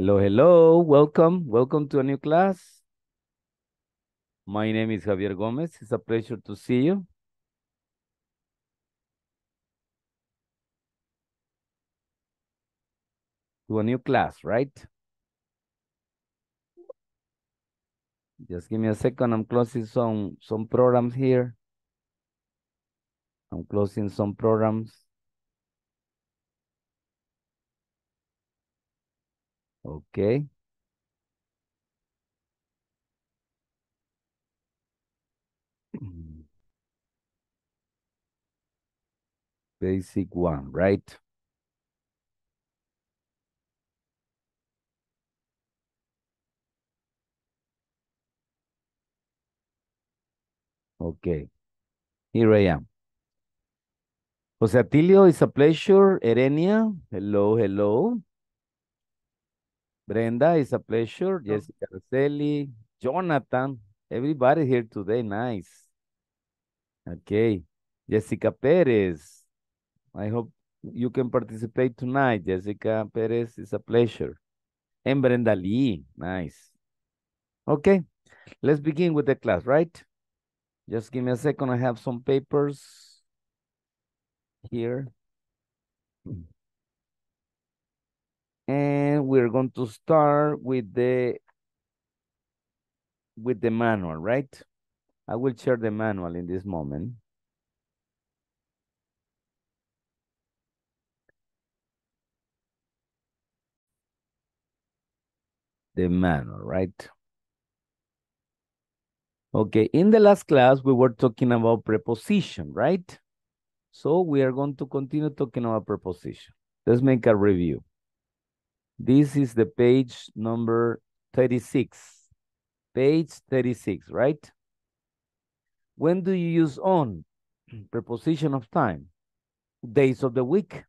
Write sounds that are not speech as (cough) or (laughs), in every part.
Hello, hello, welcome, welcome to a new class. My name is Javier Gomez. It's a pleasure to see you. To a new class, right? Just give me a second. I'm closing some, some programs here. I'm closing some programs. Okay. (clears throat) Basic one, right? Okay. Here I am. Jose Atilio, it's a pleasure. Erenia, hello, hello. Brenda, it's a pleasure. Oh. Jessica Roselli, Jonathan, everybody here today. Nice. Okay. Jessica Perez, I hope you can participate tonight. Jessica Perez, it's a pleasure. And Brenda Lee, nice. Okay, let's begin with the class, right? Just give me a second. I have some papers here. Hmm. And we're going to start with the with the manual, right? I will share the manual in this moment. The manual, right? Okay, in the last class, we were talking about preposition, right? So we are going to continue talking about preposition. Let's make a review. This is the page number 36. Page 36, right? When do you use on? (clears throat) Preposition of time. Days of the week.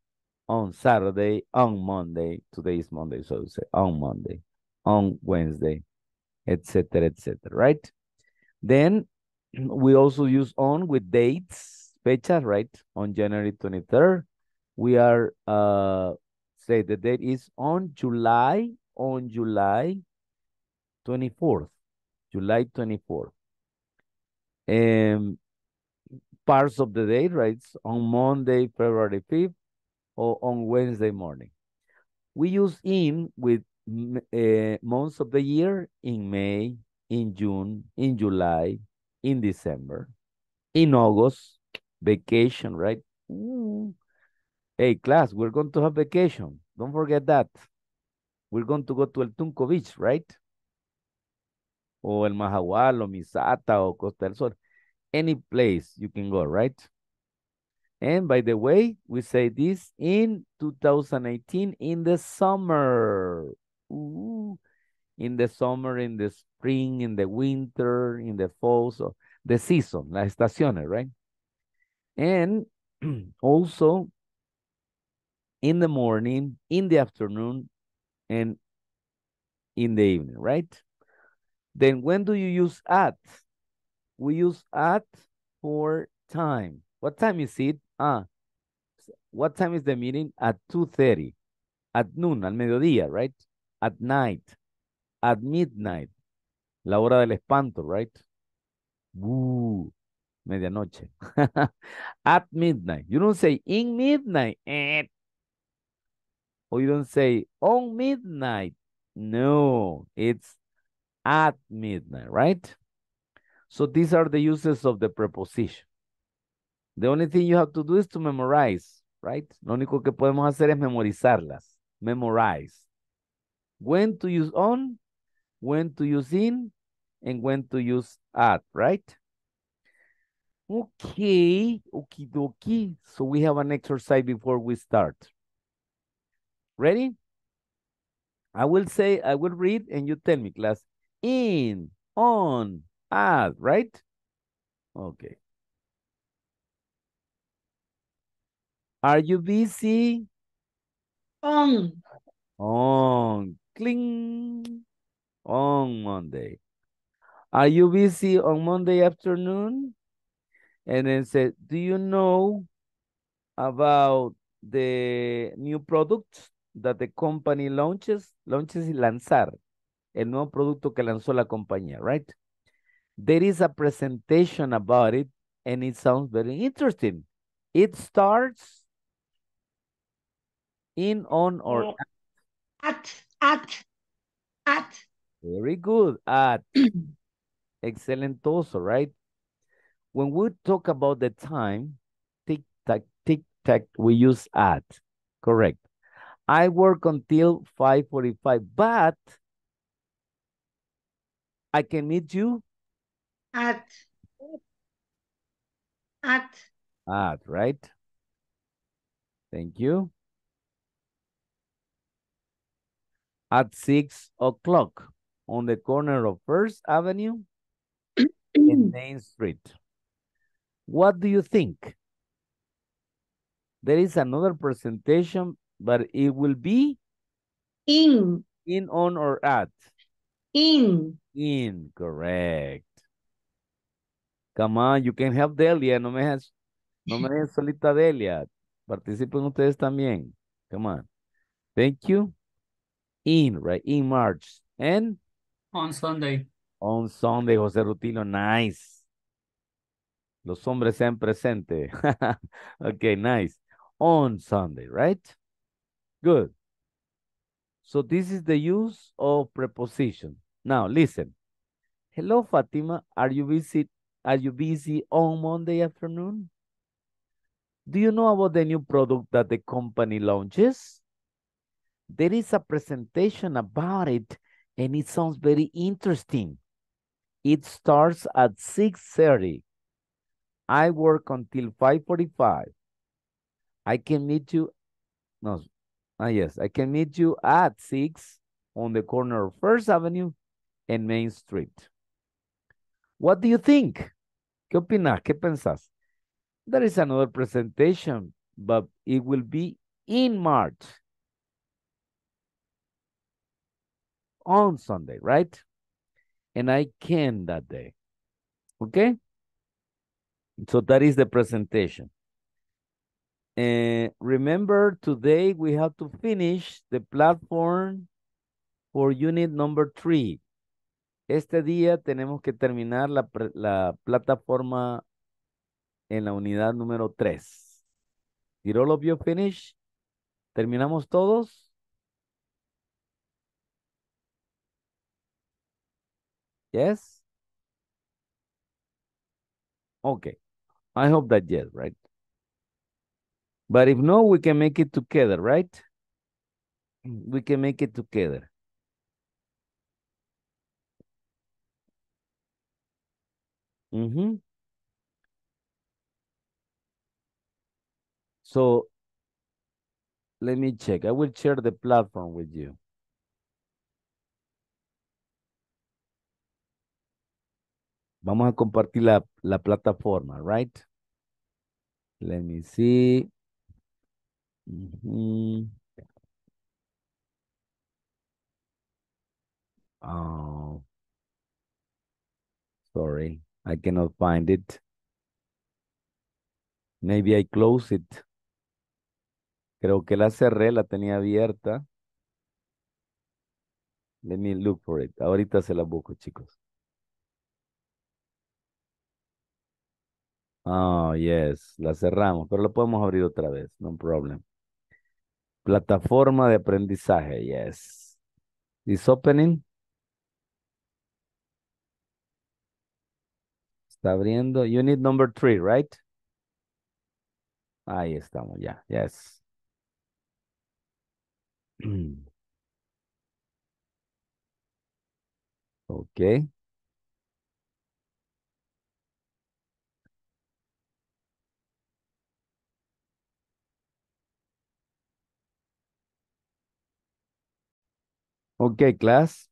On Saturday, on Monday. Today is Monday, so say on Monday, on Wednesday, etc., etc., right? Then (clears throat) we also use on with dates, fechas, right? On January 23rd, we are uh, say the date is on July, on July 24th, July 24th. And um, parts of the date, right? It's on Monday, February 5th, or on Wednesday morning. We use in with uh, months of the year in May, in June, in July, in December, in August, vacation, right? Hey, class, we're going to have vacation. Don't forget that. We're going to go to El Tunco Beach, right? Or El Mahahual, or Misata, or Costa del Sol. Any place you can go, right? And by the way, we say this in 2018 in the summer. Ooh. In the summer, in the spring, in the winter, in the fall. So the season, las estaciones, right? And (clears throat) also in the morning, in the afternoon, and in the evening, right? Then when do you use at? We use at for time. What time is it? Ah, what time is the meeting? At 2.30, at noon, al mediodía, right? At night, at midnight, la hora del espanto, right? Woo, medianoche. (laughs) at midnight. You don't say in midnight. at. Eh, we don't say on oh, midnight. No, it's at midnight, right? So these are the uses of the preposition. The only thing you have to do is to memorize, right? Lo único que podemos hacer es memorizarlas. Memorize. When to use on, when to use in, and when to use at, right? Okay, okie dokie. So we have an exercise before we start. Ready? I will say, I will read and you tell me, class. In, on, at, right? Okay. Are you busy? On. On. Cling. On Monday. Are you busy on Monday afternoon? And then said, do you know about the new products? that the company launches, launches y lanzar, el nuevo producto que lanzó la compañía, right? There is a presentation about it and it sounds very interesting. It starts in, on, or oh. at. At, at, at. Very good, at. (clears throat) Excellent also, right? When we talk about the time, tic-tac, tic-tac, we use at, correct? I work until 5.45, but I can meet you at at at right thank you at six o'clock on the corner of first avenue and (clears throat) main street what do you think there is another presentation but it will be in. In, on, or at. In. In, correct. Come on, you can help Delia. No me dejes, solita Delia. Participen ustedes también. Come on. Thank you. In, right? In March. And? On Sunday. On Sunday, José Rutino, Nice. Los hombres sean presentes. (laughs) okay, nice. On Sunday, right? Good. So this is the use of preposition. Now listen. Hello, Fatima. Are you busy? Are you busy on Monday afternoon? Do you know about the new product that the company launches? There is a presentation about it and it sounds very interesting. It starts at 6.30. I work until 5.45. I can meet you. No, Ah, yes, I can meet you at 6 on the corner of First Avenue and Main Street. What do you think? ¿Qué opinas? ¿Qué pensás? There is another presentation, but it will be in March. On Sunday, right? And I can that day. Okay? So that is the presentation. Eh, remember, today we have to finish the platform for unit number three. Este día tenemos que terminar la, la plataforma en la unidad número tres. Did all finish? ¿Terminamos todos? Yes? Okay. I hope that yes, right? But if no, we can make it together, right? We can make it together. Mm -hmm. So let me check. I will share the platform with you. Vamos a compartir la, la plataforma, right? Let me see. Oh, sorry. I cannot find it. Maybe I close it. Creo que la cerré, la tenía abierta. Let me look for it. Ahorita se la busco, chicos. Oh, yes. La cerramos, pero la podemos abrir otra vez. No problem. Plataforma de aprendizaje, yes. Is opening. Está abriendo. Unit number three, right? Ahí estamos, ya, yes. (clears throat) okay Okay, class.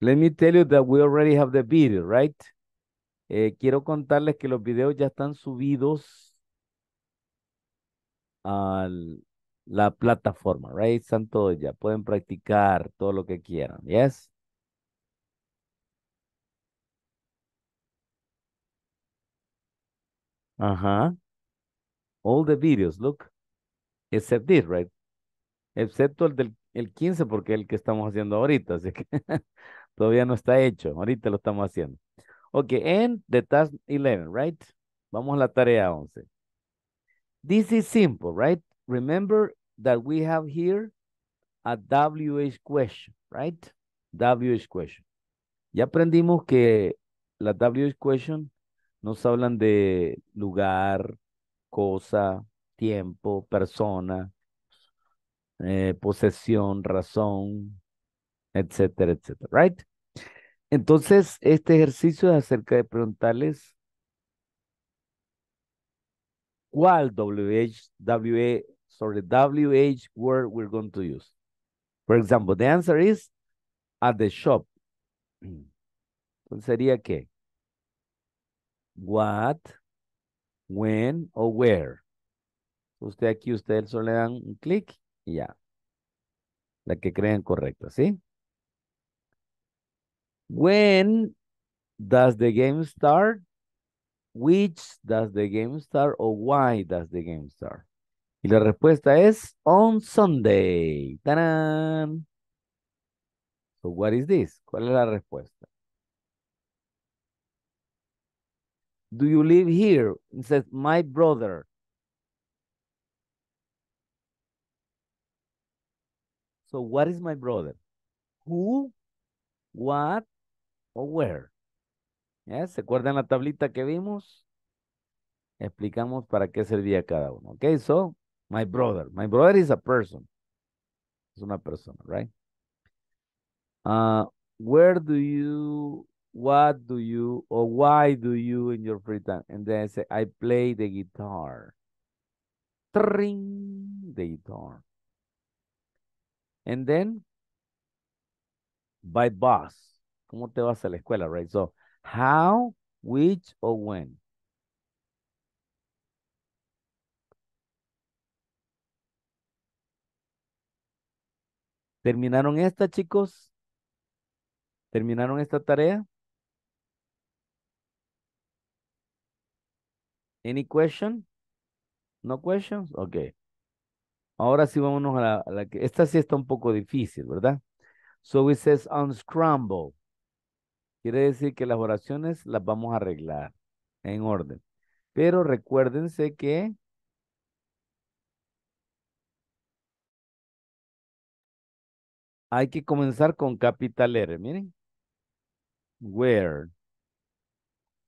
Let me tell you that we already have the video, right? Eh, quiero contarles que los videos ya están subidos a la plataforma, right? Están todos ya. Pueden practicar todo lo que quieran, yes? Ajá. All the videos, look except this, right? Excepto el del el 15 porque es el que estamos haciendo ahorita, así que (laughs) todavía no está hecho, ahorita lo estamos haciendo. Ok, and the task 11, right? Vamos a la tarea 11. This is simple, right? Remember that we have here a WH question, right? WH question. Ya aprendimos que la WH question nos hablan de lugar, cosa, tiempo, persona, eh, posesión, razón, etcétera, etcétera, right? Entonces, este ejercicio es acerca de preguntarles cuál WH, WA, sorry, WH word we're going to use. For example, the answer is at the shop. Entonces sería qué? What, when or where? Usted aquí, ustedes solo le dan un clic y ya. La que crean correcta, ¿sí? When does the game start? Which does the game start? Or why does the game start? Y la respuesta es on Sunday. ¡Tarán! So what is this? ¿Cuál es la respuesta? Do you live here? It says, my brother So what is my brother? Who, what, or where? ¿Se acuerdan la tablita que vimos? Explicamos para qué servía cada uno. Okay. so my brother. My brother is a person. Es una persona, right? Uh, where do you, what do you, or why do you in your free time? And then I say, I play the guitar. Tring, the guitar. And then, by bus. ¿Cómo te vas a la escuela, right? So, how, which, or when? ¿Terminaron esta, chicos? ¿Terminaron esta tarea? Any question? No questions? Okay. Ahora sí vámonos a la, que, esta sí está un poco difícil, ¿verdad? So it says unscramble. Quiere decir que las oraciones las vamos a arreglar en orden. Pero recuérdense que hay que comenzar con capital R, miren. Where.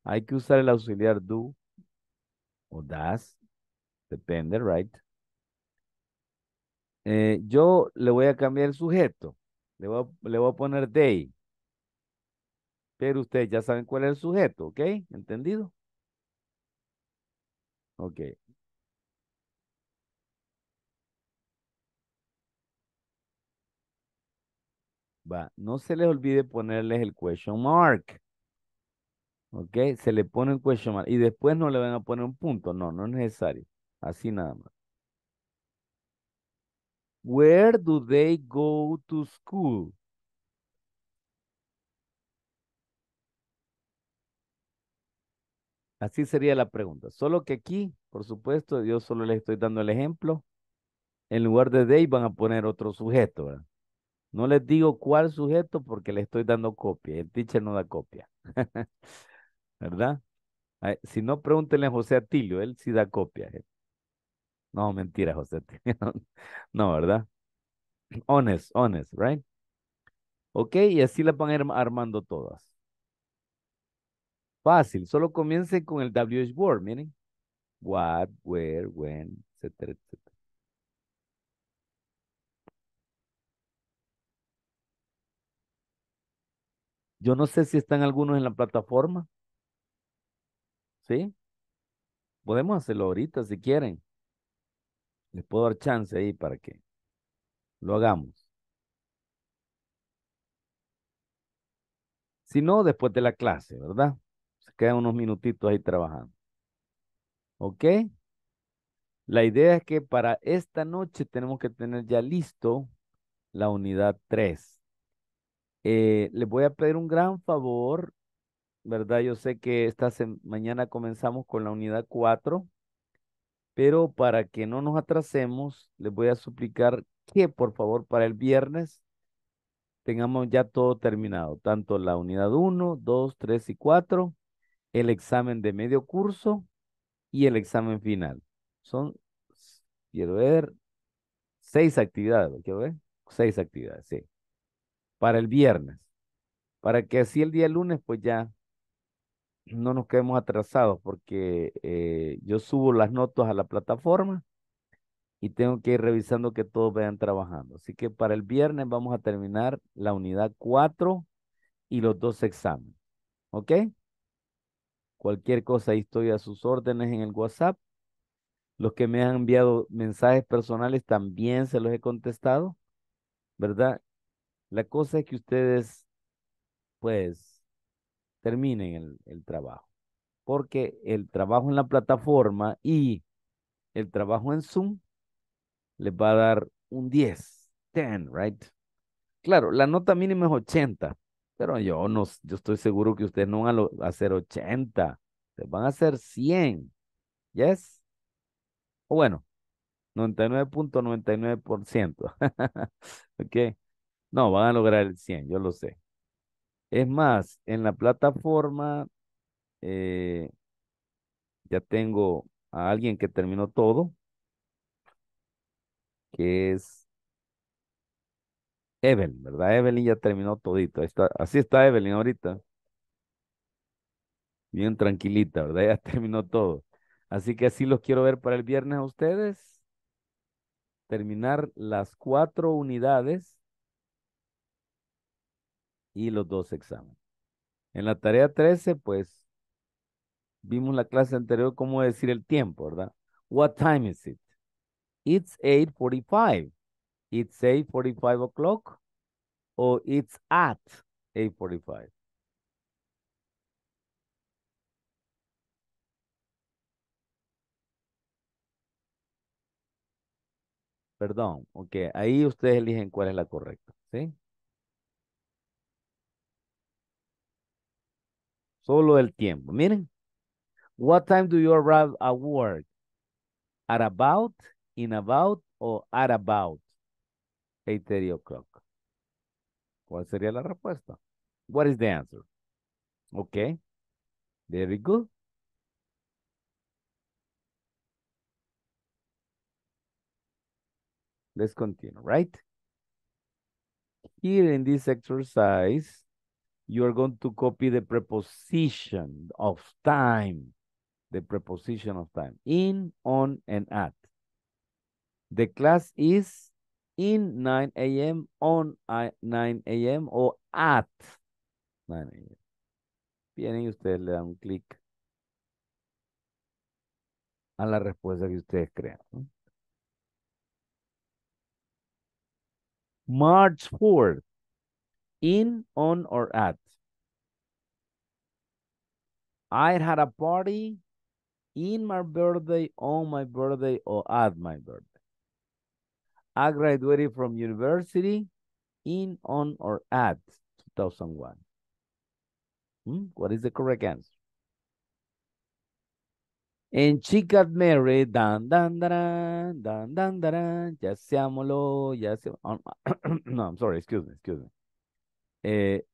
Hay que usar el auxiliar do o does. depende, right? Eh, yo le voy a cambiar el sujeto. Le voy, a, poner day, Pero ustedes ya saben cuál es el sujeto, ¿ok? ¿Entendido? Ok. Va, no se les olvide ponerles el question mark. ¿Ok? Se le pone el question mark. Y después no le van a poner un punto. No, no es necesario. Así nada más. Where do they go to school? Así sería la pregunta. Solo que aquí, por supuesto, yo solo les estoy dando el ejemplo. En lugar de they van a poner otro sujeto. No les digo cuál sujeto porque le estoy dando copia. El teacher no da copia. (laughs) ¿Verdad? Si no, pregúntenle a José Atilio. Él sí da copia. No, mentira, José. (laughs) no, ¿verdad? Honest, honest, right? Ok, y así las van armando todas. Fácil, solo comience con el WH word, miren. What, where, when, etcétera, etcétera. Yo no sé si están algunos en la plataforma. ¿Sí? Podemos hacerlo ahorita si quieren. Les puedo dar chance ahí para que lo hagamos. Si no, después de la clase, ¿verdad? Se quedan unos minutitos ahí trabajando. ¿Ok? La idea es que para esta noche tenemos que tener ya listo la unidad 3. Eh, les voy a pedir un gran favor, ¿verdad? Yo sé que esta mañana comenzamos con la unidad 4 pero para que no nos atrasemos, les voy a suplicar que por favor para el viernes tengamos ya todo terminado, tanto la unidad 1, 2, 3 y 4, el examen de medio curso y el examen final. Son, quiero ver, seis actividades, quiero ver, seis actividades, sí. Para el viernes, para que así el día lunes pues ya no nos quedemos atrasados porque eh, yo subo las notas a la plataforma y tengo que ir revisando que todos vayan trabajando. Así que para el viernes vamos a terminar la unidad 4 y los dos exámenes. ¿Ok? Cualquier cosa, ahí estoy a sus órdenes en el WhatsApp. Los que me han enviado mensajes personales también se los he contestado, ¿verdad? La cosa es que ustedes, pues, terminen el, trabajo. Porque el trabajo en la plataforma y el trabajo en Zoom les va a dar un 10, 10, right? Claro, la nota mínima es 80, pero yo no, yo estoy seguro que ustedes no van a hacer 80, ustedes van a hacer 100, ¿yes? O bueno, 99.99%, (laughs) ¿ok? No, van a lograr el 100, yo lo sé. Es más, en la plataforma eh, ya tengo a alguien que terminó todo, que es Evelyn, ¿verdad? Evelyn ya terminó todito. Está, así está Evelyn ahorita. Bien tranquilita, ¿verdad? (laughs) Ya terminó todo. Así que así los quiero ver para el viernes a ustedes. Terminar las cuatro unidades y los dos exámenes. En la tarea 13, pues, vimos la clase anterior cómo decir el tiempo, ¿verdad? What time is it? It's 8.45. It's 8.45 o'clock. O it's at 8.45. Perdón, ok, ahí ustedes eligen cuál es la correcta, ¿sí? Solo el tiempo. Miren. What time do you arrive at work? At about, in about, o at about 8.30 o'clock. ¿Cuál sería la respuesta? What is the answer? Okay. Very good. Let's continue, right? Here in this exercise, you are going to copy the preposition of time. The preposition of time. In, on, and at. The class is in 9 a.m., on 9 a.m. or at 9 a.m. Vienen y ustedes le dan un clic a la respuesta que ustedes crean. March 4th in, on, or at. I had a party in my birthday, on my birthday, or at my birthday. I graduated from university in, on, or at 2001. Hmm? What is the correct answer? And she got married. Dan, dan, dan, dan, Ya ya No, I'm sorry. Excuse me. Excuse me. Eh,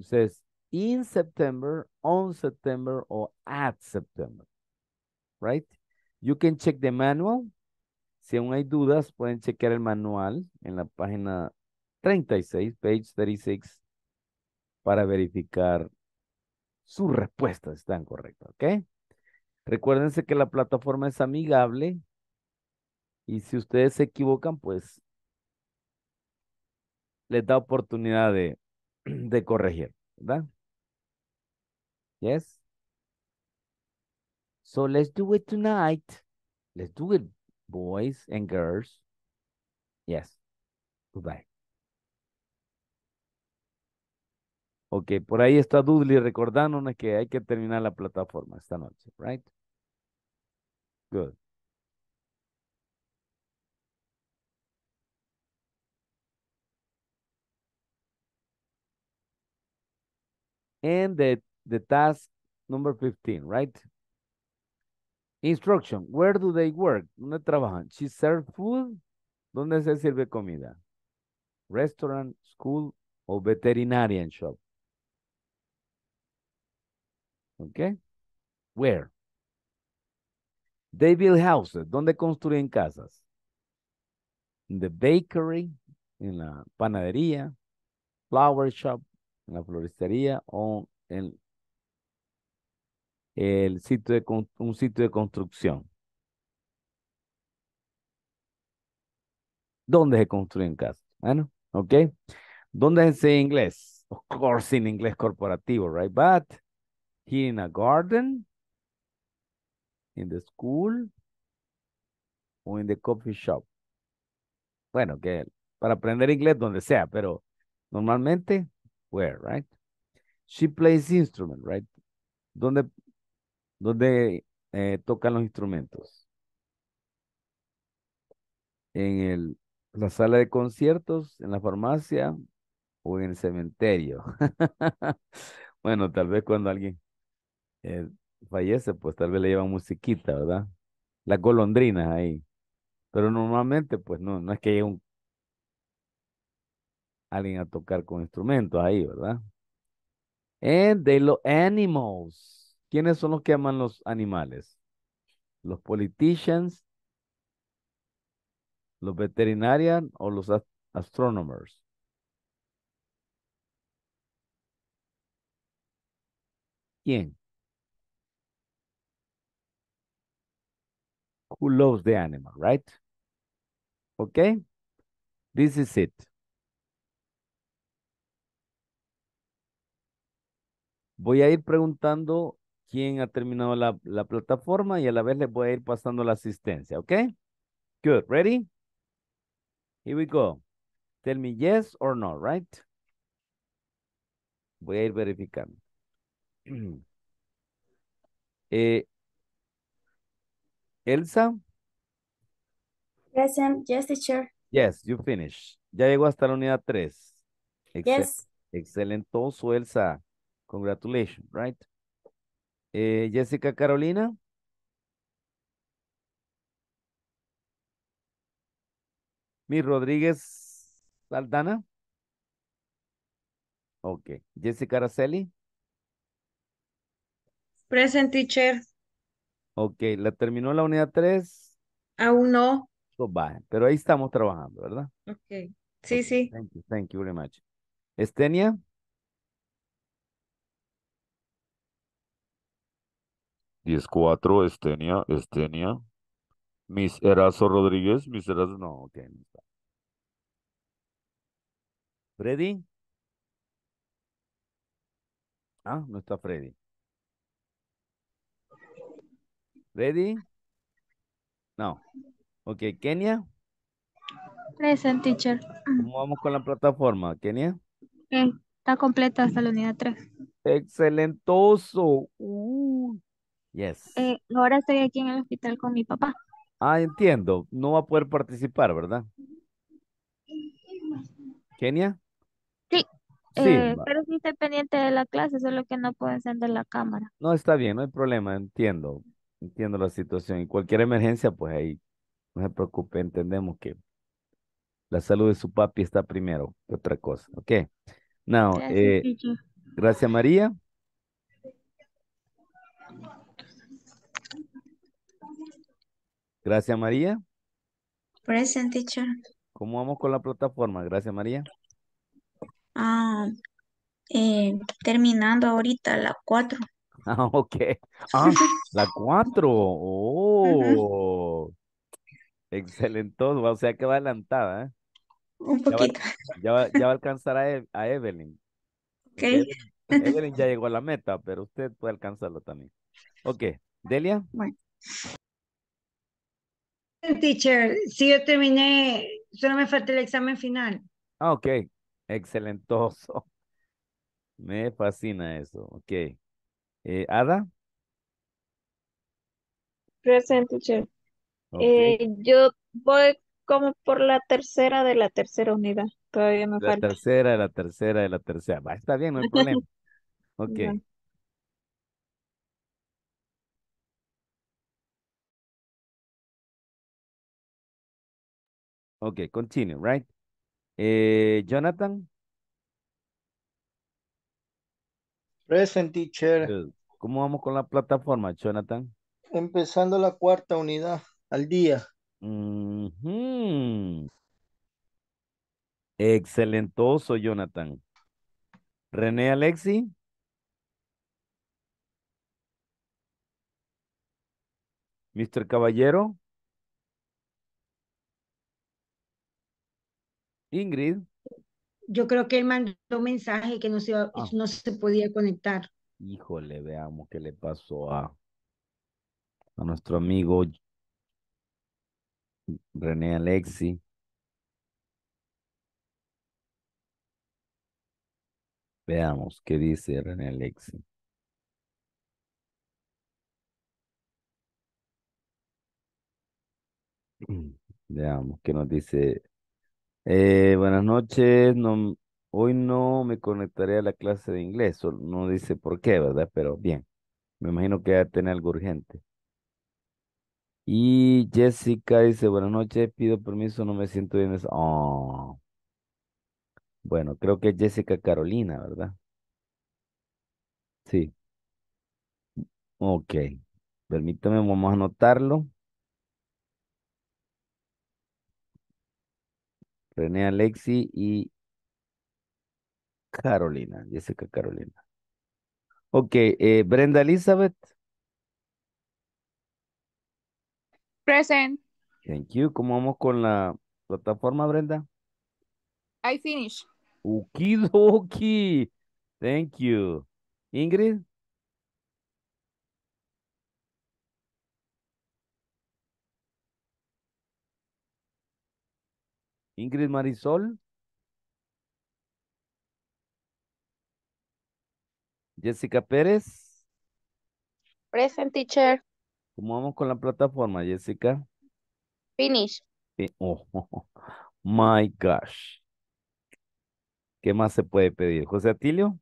says in September, on September, or at September. Right? You can check the manual. Si aún hay dudas, pueden chequear el manual en la página 36, page 36, para verificar sus respuestas están correctas, ¿ok? Recuérdense que la plataforma es amigable y si ustedes se equivocan, pues les da oportunidad de, de corregir, ¿verdad? Yes. So let's do it tonight. Let's do it, boys and girls. Yes. Goodbye. Ok, por ahí está Dudley recordándonos que hay que terminar la plataforma esta noche, right? Good. and the, the task number 15, right? Instruction, where do they work? ¿Dónde trabajan? She serves food. ¿Dónde se sirve comida? Restaurant, school, or veterinarian shop. Okay? Where? They build houses. ¿Dónde construyen casas? In the bakery, in la panadería, flower shop, en la floristería o en el sitio de un sitio de construcción. ¿Dónde se construyen casas? Bueno, ok. ¿Dónde se inglés? Of course, in inglés corporativo, right? But here in a garden, in the school, o in the coffee shop. Bueno, que para aprender inglés donde sea, pero normalmente where, right? She plays instrument, right? ¿Dónde, eh, tocan los instrumentos? En el, la sala de conciertos, en la farmacia o en el cementerio. (laughs) bueno, tal vez cuando alguien eh, fallece, pues tal vez le llevan musiquita, ¿verdad? Las golondrinas ahí. Pero normalmente, pues no, no es que haya un alguien a tocar con instrumentos ahí, ¿verdad? And they love animals. ¿Quiénes son los que aman los animales? Los politicians, los veterinarians o los astronomers. ¿Quién? Who loves the animal, right? Okay? This is it. Voy a ir preguntando quién ha terminado la, plataforma y a la vez les voy a ir pasando la asistencia, ¿ok? Good, ready? Here we go. Tell me yes or no, right? Voy a ir verificando. (clears throat) Eh, Elsa? Em. yes, teacher. Yes, you finish. Ya llegó hasta la unidad 3. yes. Excelentoso, Elsa. Congratulations, right? Eh, Jessica Carolina. Mi Rodríguez Saldana. Ok. Jessica Araceli. Present teacher. Ok, ¿la terminó la unidad 3? Aún no. Oh, Pero ahí estamos trabajando, ¿verdad? Ok. Sí, sí. Thank you, thank you very much. Estenia. 10-4, Estenia, Estenia. Miss Erazo Rodríguez, Miss Erazo, no, ok. Freddy. Ah, no está Freddy. Freddy. No. Ok, Kenia. Present, teacher. ¿Cómo vamos con la plataforma, Kenia? Eh, está completa hasta la unidad 3. Excelentoso. Uh. Yes. Eh, ahora estoy aquí en el hospital con mi papá. Ah, entiendo. No va a poder participar, ¿verdad? Kenia. Sí. Eh, pero sí estoy pendiente de la clase, solo que no puedo encender la cámara. No, está bien, no hay problema, entiendo. Entiendo la situación. Y cualquier emergencia, pues ahí, no se preocupe, entendemos que la salud de su papi está primero otra cosa. Ok. No. eh, gracias María. Gracias, María. Present, teacher. ¿Cómo vamos con la plataforma? Gracias, María. Ah, eh, terminando ahorita la cuatro. (laughs) Ah, ok. Ah, la cuatro. Oh. Excelente. O sea que va adelantada, ¿eh? Un poquito. Ya va, a alcanzar a, e, a Evelyn. Ok. Evelyn, ya llegó a la meta, pero usted puede alcanzarlo también. Ok. Delia teacher. si yo terminé. Solo me falta el examen final. Ah, ok. Excelentoso. (laughs) Me fascina eso. Ok. Eh, ¿Ada? Present, teacher. Eh, yo voy como por la tercera de la tercera unidad. Todavía me la falta. La tercera de la tercera de la tercera. Va, está bien, no hay problema. (laughs) Ok. Okay, continue, right? Eh, Jonathan. Present teacher. ¿Cómo vamos con la plataforma, Jonathan? Empezando la cuarta unidad al día. Mm-hmm. Excelentoso, Jonathan. René Alexi. Mr. Caballero. Ingrid. Yo creo que él mandó mensaje que no se, ah. no se podía conectar. Híjole, veamos qué le pasó a, a nuestro amigo René Alexi. Veamos qué dice René Alexi. (clears throat) Veamos qué nos dice eh, buenas noches. No, hoy no me conectaré a la clase de inglés. no dice por qué, ¿verdad? Pero bien. Me imagino que a tener algo urgente. Y Jessica dice, buenas noches, pido permiso, no me siento bien. Oh. Bueno, creo que es Jessica Carolina, ¿verdad? Sí. Ok. Permítame, vamos a anotarlo. René Alexi y Carolina, Jessica Carolina. Ok, eh, Brenda Elizabeth. Present. Thank you. ¿Cómo vamos con la plataforma, Brenda? I finish. dokie. Thank you. Ingrid. Ingrid Marisol. Jessica Pérez. Present teacher. ¿Cómo vamos con la plataforma, Jessica? Finish. (laughs) Oh, my gosh. ¿Qué más se puede pedir? José Atilio.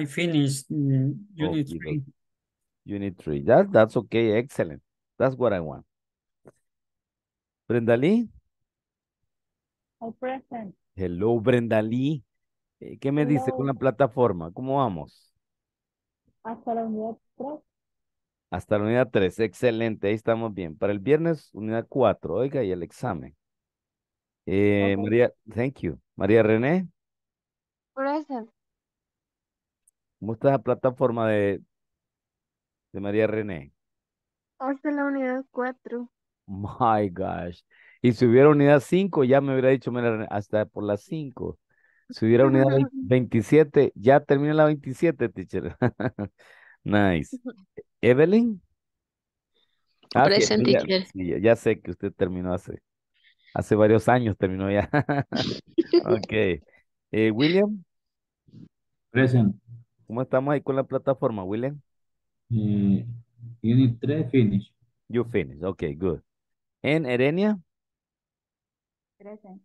I finished mm, unit 3. Unit 3. that's okay. Excellent. That's what I want. Brendalí. All present. Hello, Brendalí. Eh, ¿Qué me dice con la plataforma? ¿Cómo vamos? Hasta la unidad 3. Hasta la unidad 3, excelente, ahí estamos bien. Para el viernes, unidad 4, oiga, y el examen. Eh, María, thank you. María René. Present. ¿Cómo está la plataforma de, de María René? Hasta la unidad 4. My gosh. Y si hubiera unidad 5, ya me hubiera dicho, hasta por las 5. Si hubiera unidad 27, (laughs) ya terminé la 27, teacher. (laughs) nice. Evelyn. Ah, Present, teacher. Ya, sé que usted terminó hace, hace varios años, terminó ya. (laughs) ok. Eh, William. Present. ¿Cómo estamos ahí con la plataforma, William? Eh, unit 3, finish. You finish. Ok, good. En Erenia. 13.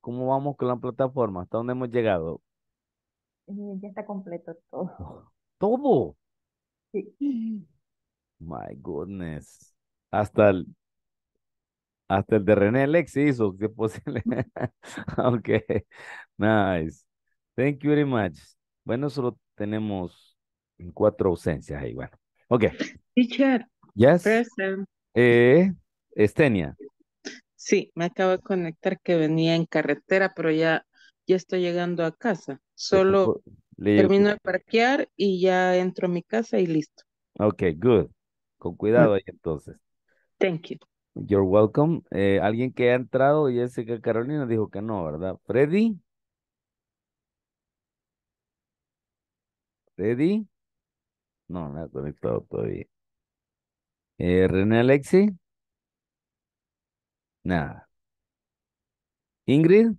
¿Cómo vamos con la plataforma? ¿Hasta dónde hemos llegado? Eh, ya está completo todo. (laughs) ¿Todo? Sí. My goodness. Hasta el, hasta el de René Lex hizo, posible. (laughs) ok. Nice. Thank you very much. Bueno, solo tenemos cuatro ausencias ahí. Bueno. Ok. Teacher. Yes. Present. Eh. Estenia. Sí, me acabo de conectar que venía en carretera, pero ya, ya estoy llegando a casa. Solo termino de parquear y ya entro a mi casa y listo. Ok, good. Con cuidado ahí entonces. Thank you. You're welcome. Eh, alguien que ha entrado, Jessica Carolina dijo que no, ¿verdad? Freddy. Freddy. No, me ha conectado todavía. Eh, René Alexi. Nada. Ingrid?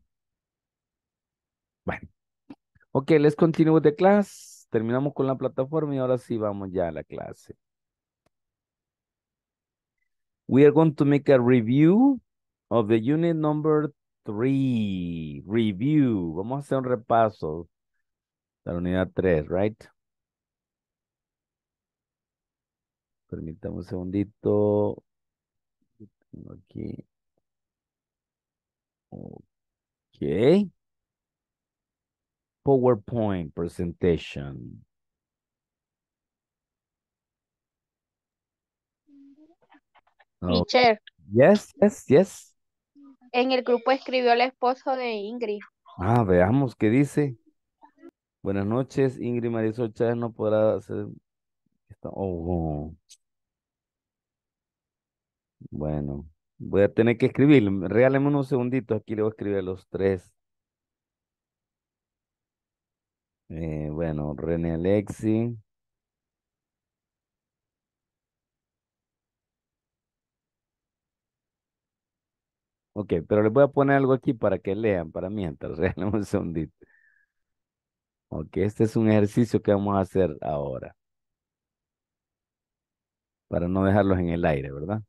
Bueno. Ok, let's continue with the class. Terminamos con la plataforma y ahora sí vamos ya a la clase. We are going to make a review of the unit number three. Review. Vamos a hacer un repaso la unidad tres, right? Permítame un segundito. Aquí. Okay. PowerPoint presentation. Teacher. Yes, yes, yes. En el grupo escribió el esposo de Ingrid. Ah, veamos qué dice. Buenas noches, Ingrid Marisol Chávez no podrá hacer... oh. Bueno. Voy a tener que escribir. regálenme unos segunditos. Aquí le voy a escribir los tres. Eh, bueno, René Alexi. Ok, pero les voy a poner algo aquí para que lean, para mientras. (laughs) regálenme un segundito. Ok, este es un ejercicio que vamos a hacer ahora. Para no dejarlos en el aire, ¿verdad?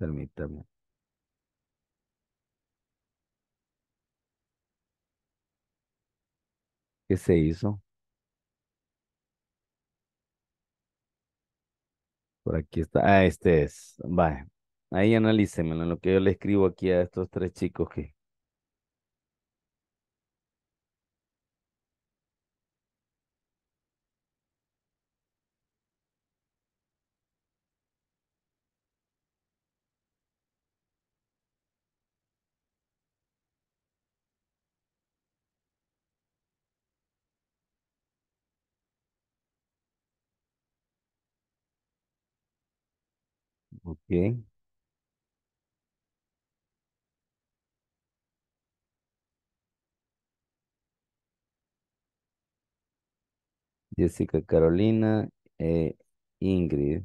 Permítame. ¿Qué se hizo? Por aquí está. Ah, este es. Vaya. Ahí analícenmelo lo que yo le escribo aquí a estos tres chicos que Jessica Carolina, e Ingrid.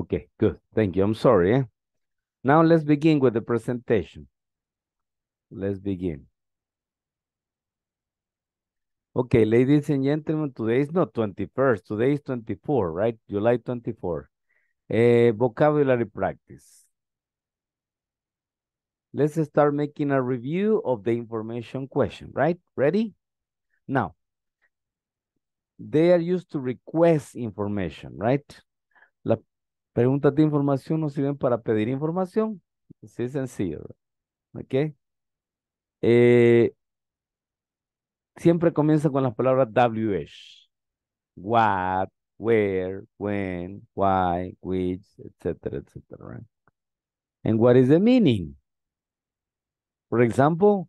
Okay, good. Thank you. I'm sorry. Eh? Now let's begin with the presentation. Let's begin. Okay, ladies and gentlemen, today is not 21st. Today is 24, right? July 24. Uh, vocabulary practice. Let's start making a review of the information question, right? Ready? Now, they are used to request information, right? Preguntas de información no sirven para pedir información. Así es sencillo. ¿Ok? Eh, siempre comienza con las palabras WH. What, where, when, why, which, etcétera, etcétera. And what is the meaning? For example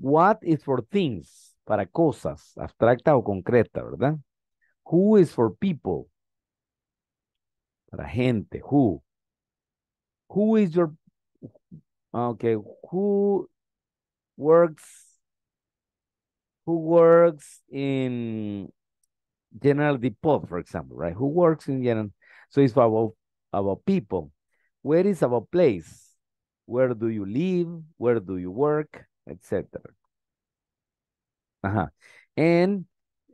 what is for things, para cosas, abstracta o concreta, ¿verdad? Who is for people, Para gente, who? Who is your, ah, okay, who works, who works in General Depot, for example, right? Who works in General, so it's about, about people. Where is our place? Where do you live? Where do you work? Etc. Uh -huh. And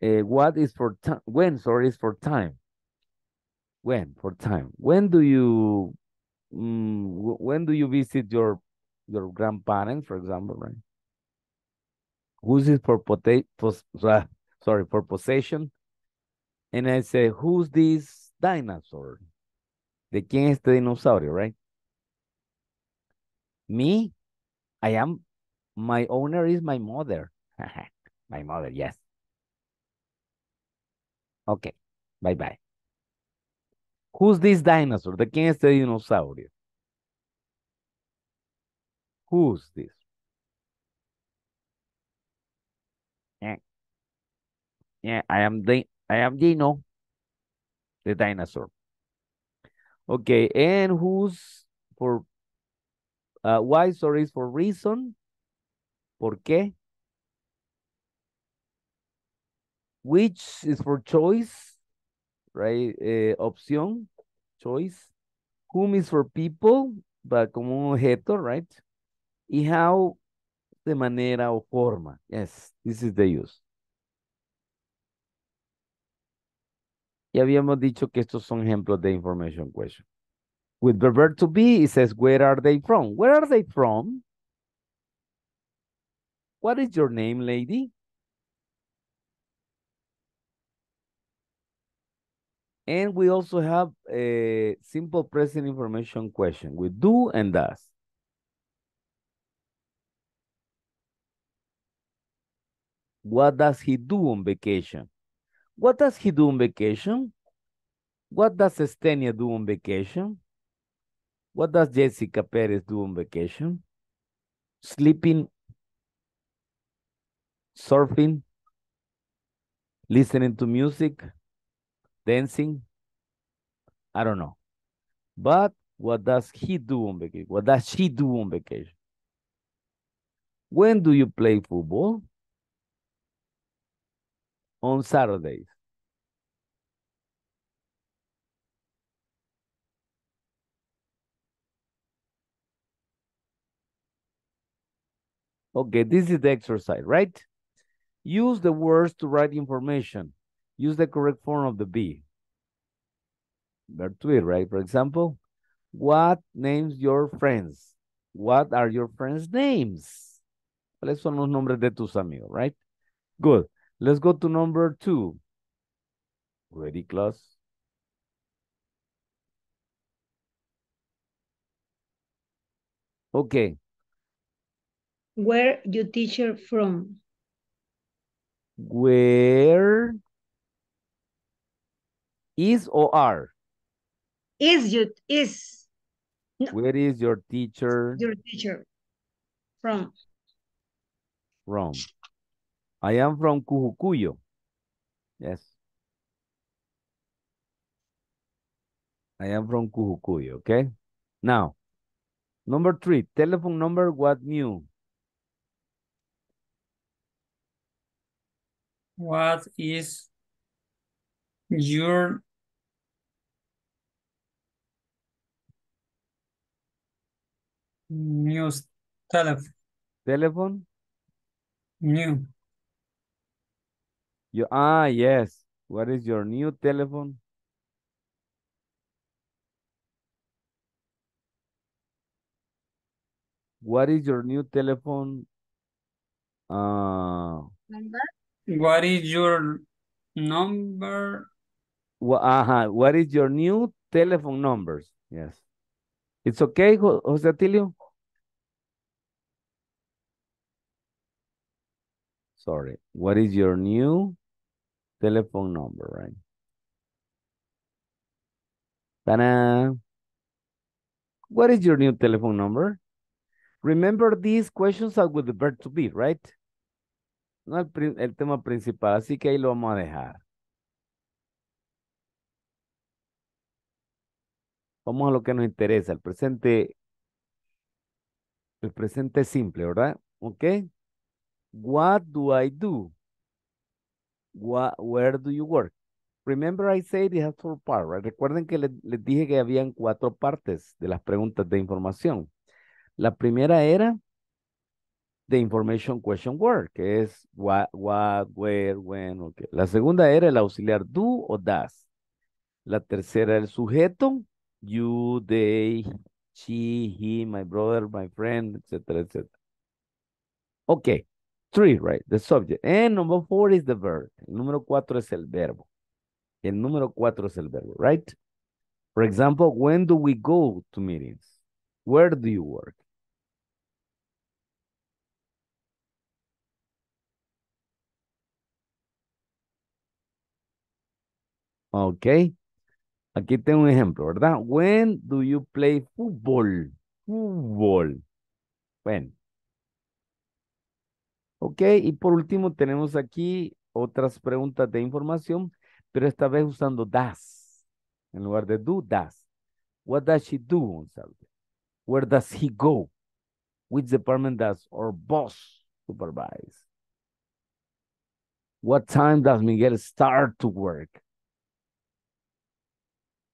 uh, what is for time? When, sorry, is for time? when for time when do you mm, when do you visit your your grandparents for example right who's it for potato (laughs) ah, sorry for possession and i say who's this dinosaur The quién es este dinosaurio right me i am my owner is my mother (laughs) my mother yes okay bye bye Who's this dinosaur? ¿De quién es este dinosaurio? Who's this? Yeah, yeah I am the I am Dino, the dinosaur. Okay, and who's for uh, why sorry is for reason? ¿Por qué? Which is for choice? right? Eh, opción, choice. Whom is for people, but como un objeto, right? Y how de manera o forma. Yes, this is the use. ya habíamos dicho que estos son ejemplos de information question. With the verb to be, it says, where are they from? Where are they from? What is your name, lady? And we also have a simple present information question with do and does. What does he do on vacation? What does he do on vacation? What does Estenia do on vacation? What does Jessica Perez do on vacation? Sleeping, surfing, listening to music, dancing. I don't know. But what does he do on vacation? What does she do on vacation? When do you play football? On Saturdays. Okay, this is the exercise, right? Use the words to write information use the correct form of the be. Verb to be, right? For example, what names your friends? What are your friends' names? ¿Cuáles son los nombres de tus amigos, right? Good. Let's go to number two. Ready, class? Okay. Where you teacher from? Where is or are? Is you is. No. Where is your teacher? Your teacher. From. From. I am from Cujucuyo. Yes. I am from Cujucuyo, okay? Now, number three, telephone number what new? What is your news telephone. Telephone? New. You, ah, yes. What is your new telephone? What is your new telephone? Uh, number? What is your number uh -huh. what is your new telephone numbers? Yes. It's okay, Jose Atilio? Sorry. What is your new telephone number, right? ta What is your new telephone number? Remember these questions are with the verb to be, right? No el, el tema principal, así que ahí lo vamos a dejar. Vamos a lo que nos interesa, el presente, el presente simple, ¿verdad? ¿Ok? What do I do? where do you work? Remember I said it has four parts, right? Recuerden que les, dije que habían cuatro partes de las preguntas de información. La primera era the information question word, que es what, what where, when, okay. La segunda era el auxiliar do o does. La tercera el sujeto you, they, she, he, my brother, my friend, etc., etc. Okay, three, right? The subject. And number four is the verb. El número cuatro es el verbo. El número cuatro es el verbo, right? For example, when do we go to meetings? Where do you work? Okay. Aquí tengo un ejemplo, ¿verdad? When do you play football? Fútbol. When. Ok, y por último tenemos aquí otras preguntas de información, pero esta vez usando das. En lugar de do, das. What does she do on Where does he go? Which department does our boss supervise? What time does Miguel start to work?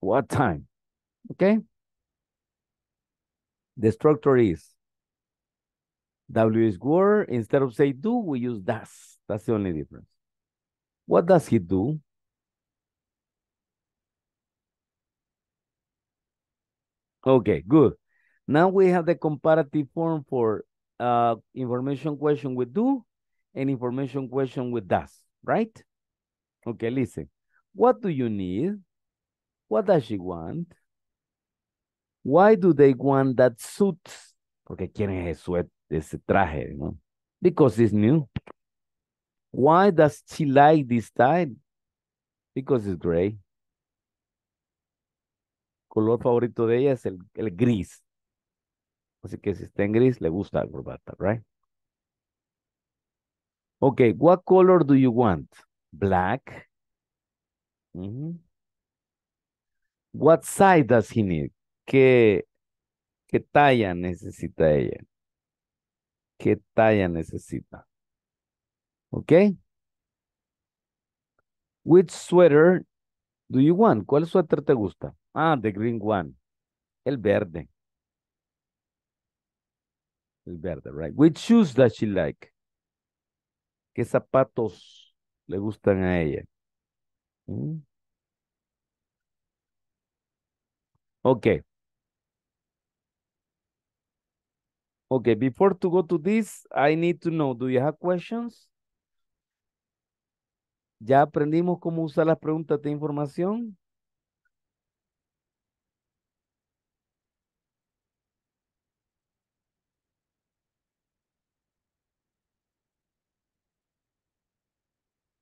what time. Okay? The structure is W is word. Instead of say do, we use does. That's the only difference. What does he do? Okay, good. Now we have the comparative form for uh, information question with do and information question with does, right? Okay, listen. What do you need? What does she want? Why do they want that suit? Porque quieren ese, ese traje, ¿no? Because it's new. Why does she like this tie? Because it's gray. Color favorito de ella es el, el gris. Así que si está en gris, le gusta la corbata, right? Okay, what color do you want? Black. Mm What size does he need? ¿Qué, qué talla necesita ella? ¿Qué talla necesita? ¿Ok? Which sweater do you want? ¿Cuál suéter te gusta? Ah, the green one. El verde. El verde, right? Which shoes does she like? ¿Qué zapatos le gustan a ella? Mm. Okay. Okay, before to go to this, I need to know, do you have questions? ¿Ya aprendimos cómo usar las preguntas de información?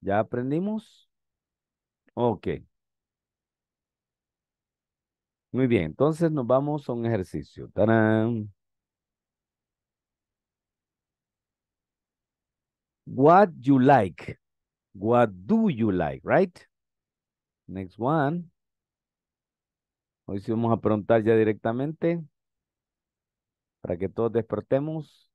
¿Ya aprendimos? Okay. Muy bien, entonces nos vamos a un ejercicio. ¡Tarán! What you like. What do you like, right? Next one. Hoy sí vamos a preguntar ya directamente para que todos despertemos.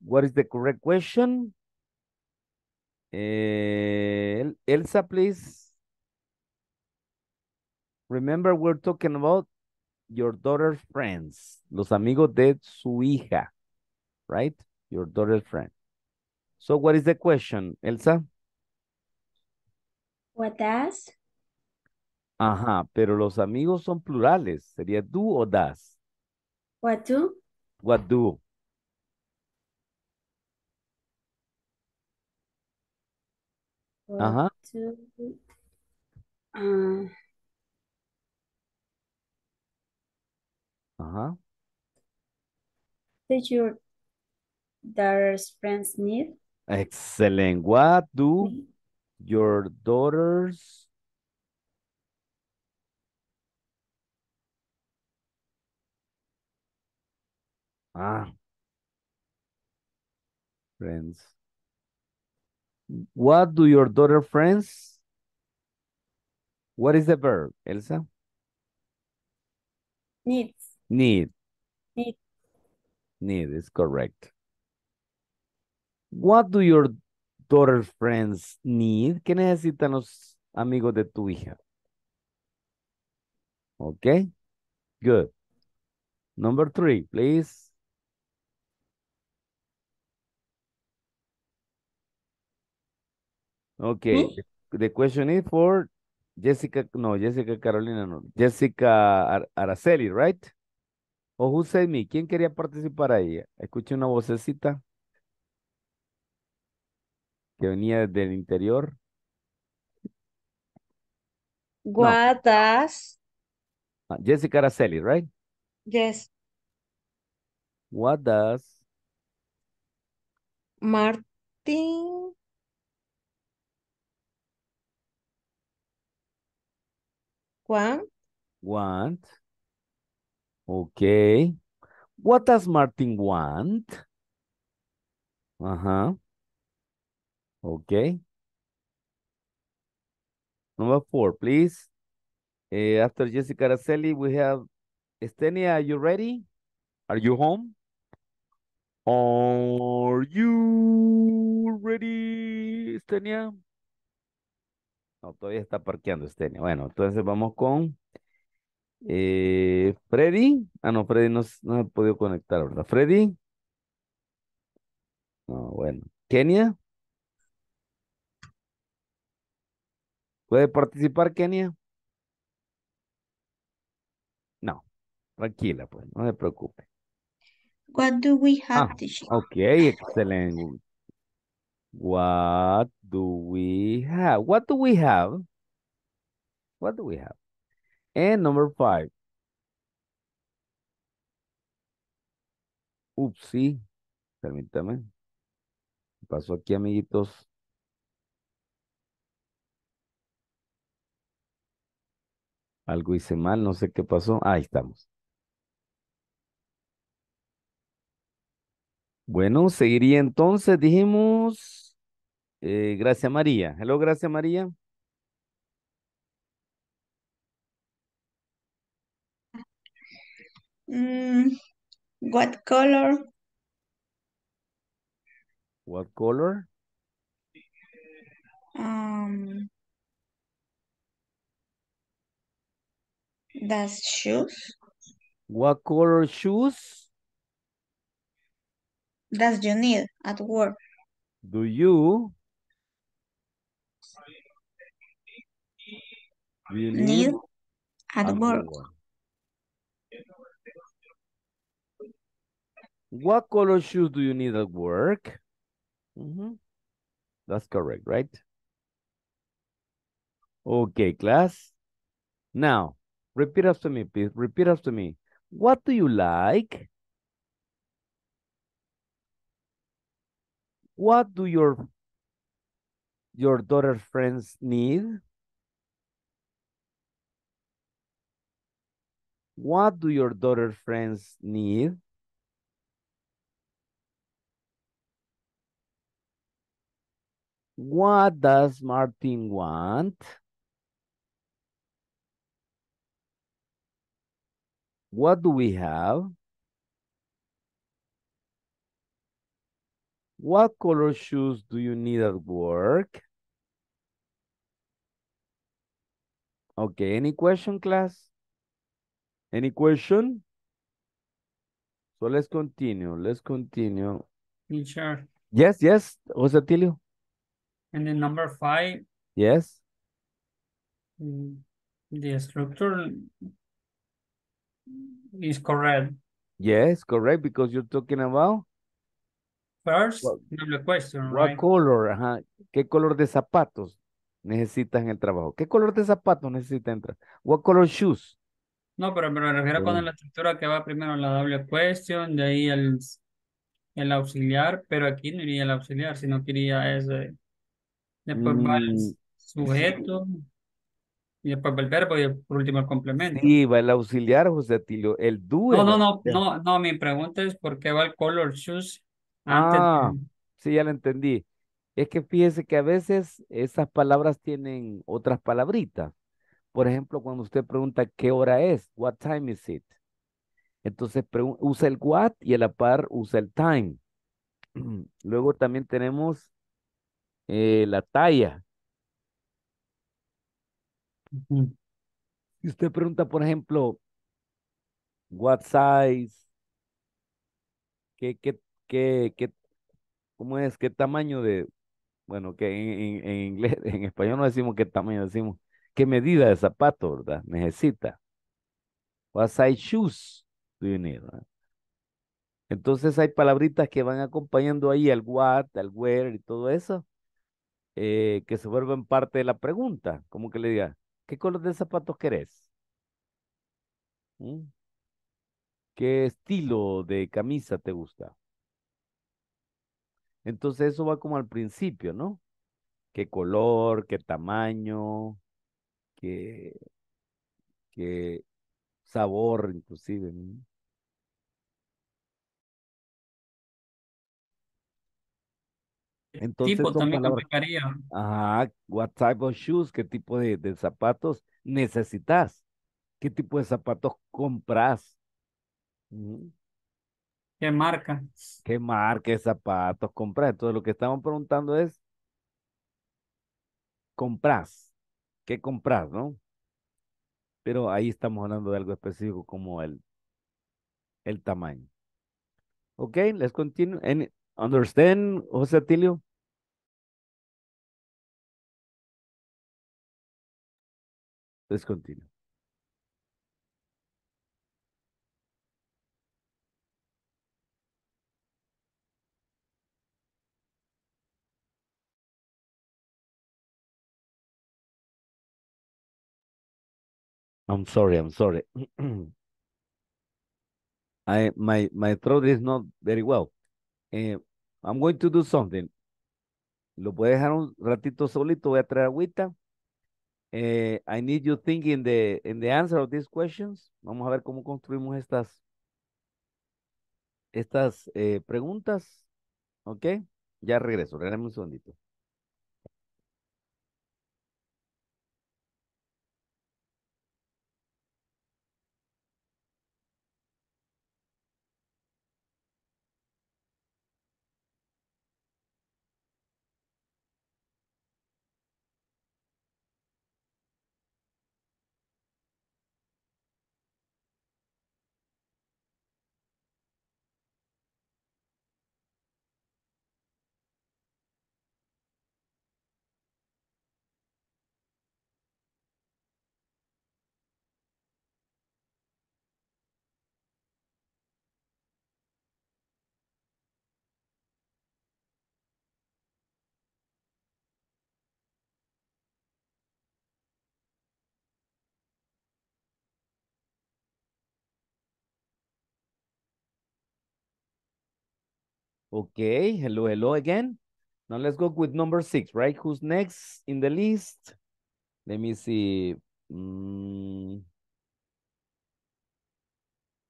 What is the correct question? Eh, Elsa, please. Remember, we're talking about your daughter's friends. Los amigos de su hija. Right? Your daughter's friend. So what is the question, Elsa? What does? Ajá, pero los amigos son plurales. Sería do o das. What do? What do. Ajá. Uh-huh. uh, uh-huh. Ajá. Did your daughter's friends need? Excellent. What do your daughter's Ah, friends. What do your daughter friends? What is the verb, Elsa? Needs. Need. Need. Need is correct. What do your daughter friends need? ¿Qué necesitan los amigos de tu hija? Okay, good. Number three, please. Okay. The ¿Mm? question is for Jessica, no, Jessica Carolina, no. Jessica Araceli, right? O who ¿Quién quería participar ahí? Escuché una vocecita que venía desde el interior. Guatas. Ah, Jessica Araceli, right? Yes. What does Martin Want. Want. Okay. What does Martin want? Uh-huh. Okay. Number four, please. Uh, after Jessica Araceli, we have Estenia. Are you ready? Are you home? Are you ready, Estenia? No, todavía está parqueando Estenia. Bueno, entonces vamos con eh, Freddy. Ah, no, Freddy no, no ha podido conectar, ¿verdad? Freddy. No, bueno. Kenia. ¿Puede participar, Kenia? No. Tranquila, pues, no se preocupe. What do we have, ah, Okay, excelente. What do we have? What do we have? What do we have? And number five. Upsi. Permítame. pasó aquí, amiguitos. Algo hice mal, no sé qué pasó. Ahí estamos. Bueno, seguiría entonces, dijimos... Eh, Gracias María. Hello, Gracias María. Mm, what color? What color? Um, that's shoes. What color shoes? Does you need at work. Do you new at, work. What color shoes do you need at work? Mm -hmm. That's correct, right? Okay, class. Now, repeat after me, please. Repeat after me. What do you like? What do your your daughter friends need? What do your daughter friends need? What does Martin want? What do we have? What color shoes do you need at work? Okay, any question, class? Any question? So let's continue. Let's continue. Teacher. Yes, yes. José Tilio. And the number five. Yes. Mm, the structure is correct. Yes, correct, because you're talking about? First, what, double question, what right? color, ¿Qué color de zapatos necesitas en el trabajo? ¿Qué color de zapatos necesitas en What color shoes? No, pero me refiero con la estructura que va primero la doble question, de ahí el, el auxiliar, pero aquí no iría el auxiliar, sino que iría ese. Después va el mm, sujeto, y después va el verbo y por último el complemento. Sí, va el auxiliar, José Atilio, el dúo. No, no, no, no, mi pregunta es por qué va el color shoes antes. Ah, sí, ya lo entendí. Es que fíjese que a veces esas palabras tienen otras palabritas. Por ejemplo, cuando usted pregunta qué hora es, what time is it? Entonces usa el what y a la par usa el time. (clears throat) Luego también tenemos eh, la talla. Si usted pregunta, por ejemplo, what size, qué, qué, qué, ¿cómo es? ¿Qué tamaño de, bueno, que en, inglés, (laughs) en español no decimos qué tamaño, decimos ¿Qué medida de zapato, verdad? Necesita. What size shoes do you need? Entonces hay palabritas que van acompañando ahí al what, al where y todo eso, eh, que se vuelven parte de la pregunta. Como que le diga, ¿qué color de zapatos querés? ¿Mm? ¿Qué estilo de camisa te gusta? Entonces eso va como al principio, ¿no? ¿Qué color, qué tamaño, qué, sabor inclusive. Entonces, tipo pues, también Ajá, shoes, qué tipo de, zapatos necesitas, qué tipo de zapatos compras. ¿Qué marca? ¿Qué marca de zapatos compras? Entonces lo que estamos preguntando es, compras qué comprar, ¿no? Pero ahí estamos hablando de algo específico como el, el tamaño. Ok, let's continue. understand, José Atilio? Let's continue. I'm sorry, I'm sorry. (clears throat) I my my throat is not very well. Eh, I'm going to do something. Lo puede dejar un ratito solito, voy a traer agüita. Eh, I need you thinking the in the answer of these questions. Vamos a ver cómo construimos estas estas eh, preguntas. ¿Ok? Ya regreso, regálame un segundito. Okay, hello, hello again. Now let's go with number six, right? Who's next in the list? Let me see. Mm.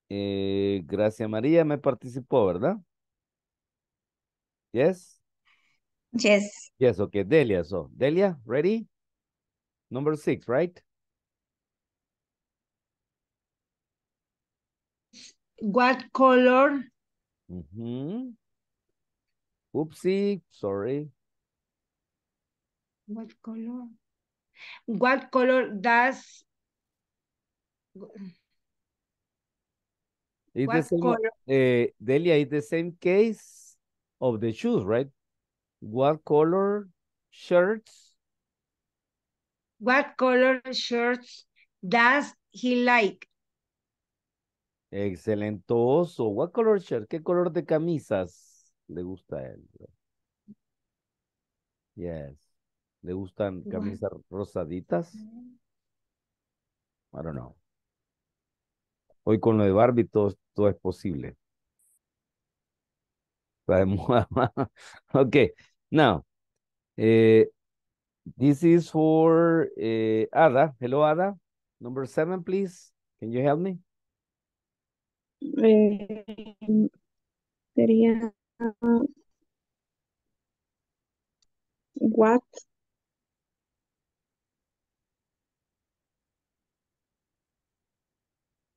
Eh, Gracias María me participó, ¿verdad? Yes? Yes. Yes, okay, Delia. So, Delia, ready? Number six, right? What color? Mm-hmm. Oopsie, sorry. What color? What color does... Eh, Delia, it's the same case of the shoes, right? What color shirts? What color shirts does he like? Excelentoso. What color shirt? ¿Qué color de camisas? le gusta él. Yes. ¿Le gustan camisas rosaditas? Mm. I don't know. Hoy con lo de Barbie todo, es posible. (laughs) okay, now. Eh, this is for eh, Ada. Hello, Ada. Number seven, please. Can you help me? Eh, sería Um, what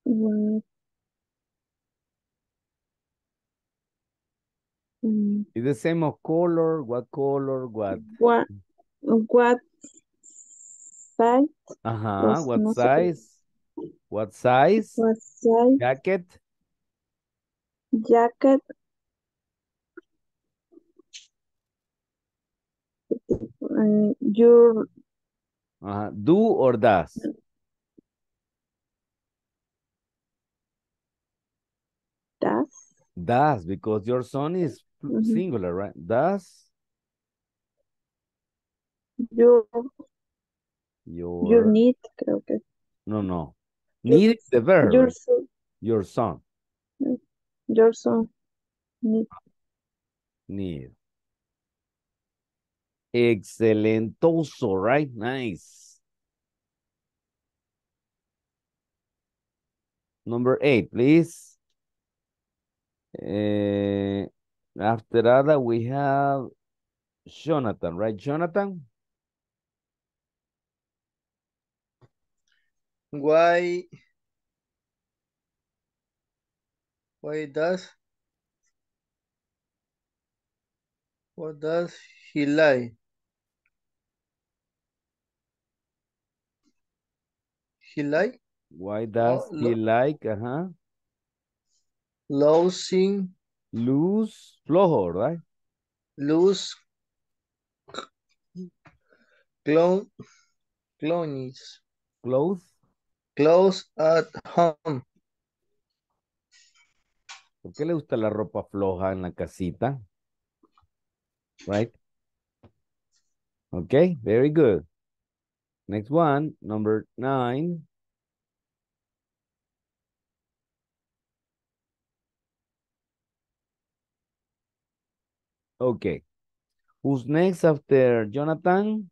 what um, mm. Is the same of color what color what what what size uh-huh what no size what size what size jacket jacket um, your Ajá. do or does does does because your son is mm -hmm. singular right does your your, your need Okay. no no need is the verb your son your son your son need need Excellent. right? Nice. Number eight, please. Uh, after that, we have Jonathan, right? Jonathan? Why? Why does? What does he lie? he like? Why does he like? Ajá. Losing. Lose. Flojo, right? Lose. Clone. Clones. Clothes. Clothes at home. ¿Por qué le gusta la ropa floja en la casita? Right? Okay, very good. Next one, number nine. Okay. Who's next after Jonathan?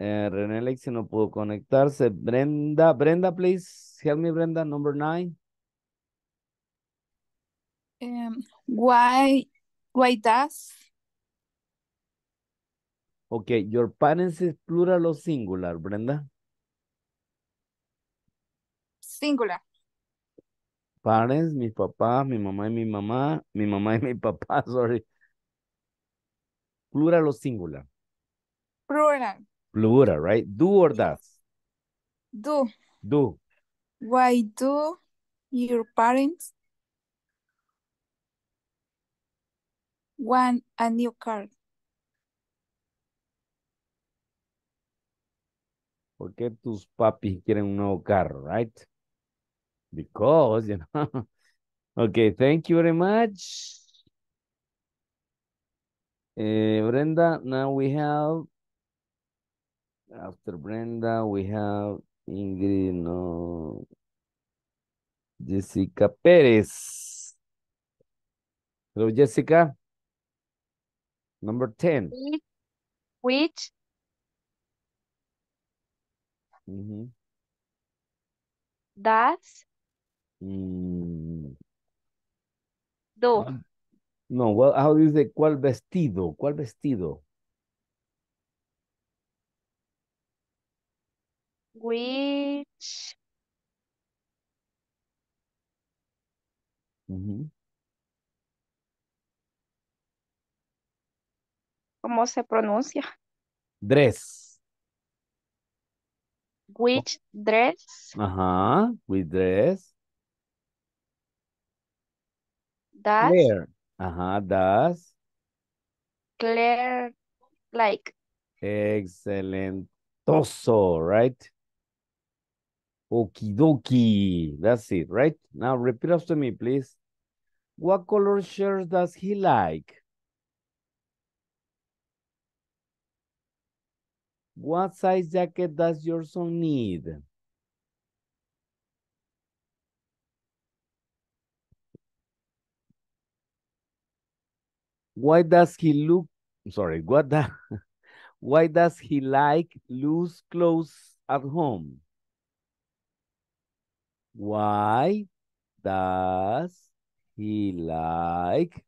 Eh, René no pudo conectarse. Brenda, Brenda, please. Help me, Brenda, number nine. Um, why, why does Okay, your parents is plural o singular, Brenda? Singular. Parents, mi papá, mi mamá y mi mamá, mi mamá y mi papá, (laughs) sorry. Plural o singular? Plural. Plural, right? Do or does? Do. Do. Why do your parents want a new car? ¿Por qué tus papis quieren un nuevo carro, right? Because, you know. (laughs) okay, thank you very much. Eh, Brenda, now we have, after Brenda, we have Ingrid, no, Jessica Pérez. Hello, Jessica. Number 10. Which Das, mm. do. Ah, no, well, how ah, ¿cuál vestido? ¿Cuál vestido? Which ¿Cómo se pronuncia? Dress. Which dress? Uh huh. which dress? Does. Claire. huh. does. Claire like. Excelentoso, right? Okie dokie. That's it, right? Now repeat after me, please. What color shirt does he like? What size jacket does your son need? Why does he look, sorry, what the, (laughs) why does he like loose clothes at home? Why does he like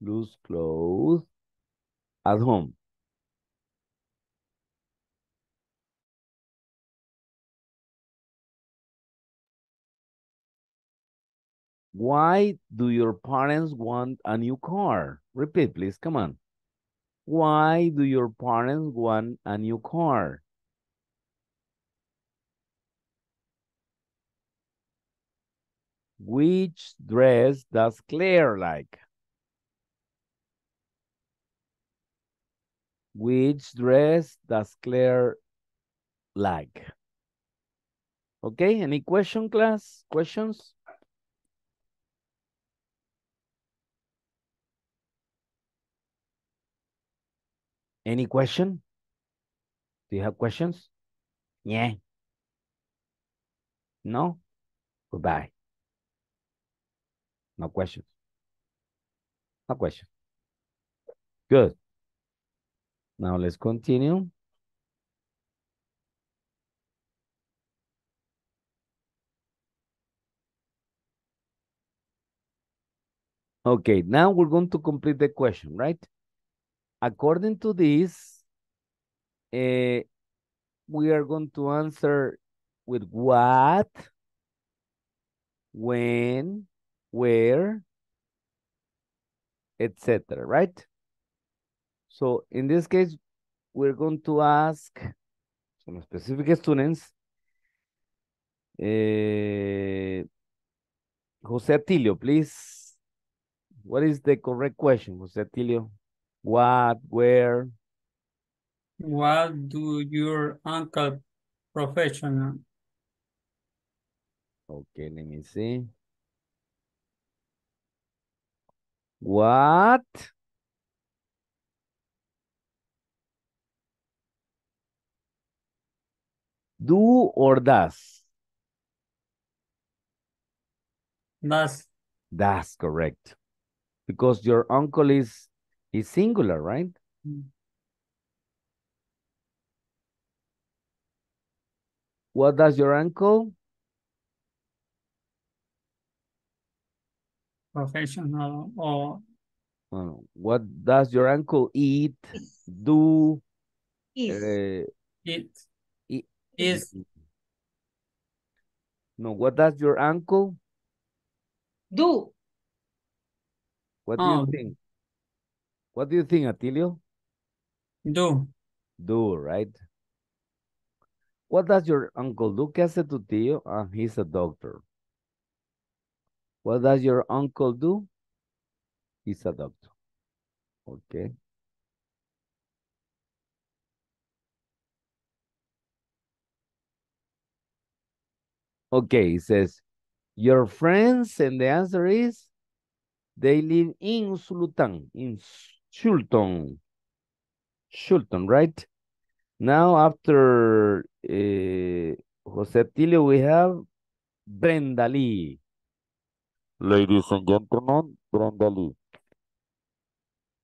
loose clothes at home? Why do your parents want a new car? Repeat, please. Come on. Why do your parents want a new car? Which dress does Claire like? Which dress does Claire like? Okay, any question, class? Questions? Any question? Do you have questions? Yeah. No? Goodbye. No questions. No questions. Good. Now let's continue. Okay, now we're going to complete the question, right? according to this, uh, we are going to answer with what, when, where, etc. Right? So in this case, we're going to ask some specific students. Uh, Jose Atilio, please. What is the correct question, Jose Atilio? What, where? What do your uncle profession? Okay, let me see. What? Do or does? Does. That's correct. Because your uncle is it's singular, right? Mm. What does your uncle? Professional or... what does your uncle eat, do? eat Uh, eat. eat. Is. No, what does your uncle? Do. What do you oh. think? What do you think, Atilio? Do. Do, right? What does your uncle do? ¿Qué hace tu tío? Uh, he's a doctor. What does your uncle do? He's a doctor. Okay. Okay, he says, your friends, and the answer is, they live in Sultan, in Shulton. Shulton, right? Now after uh, Jose Tilio, we have Brenda Lee. Ladies and gentlemen, Brenda Lee.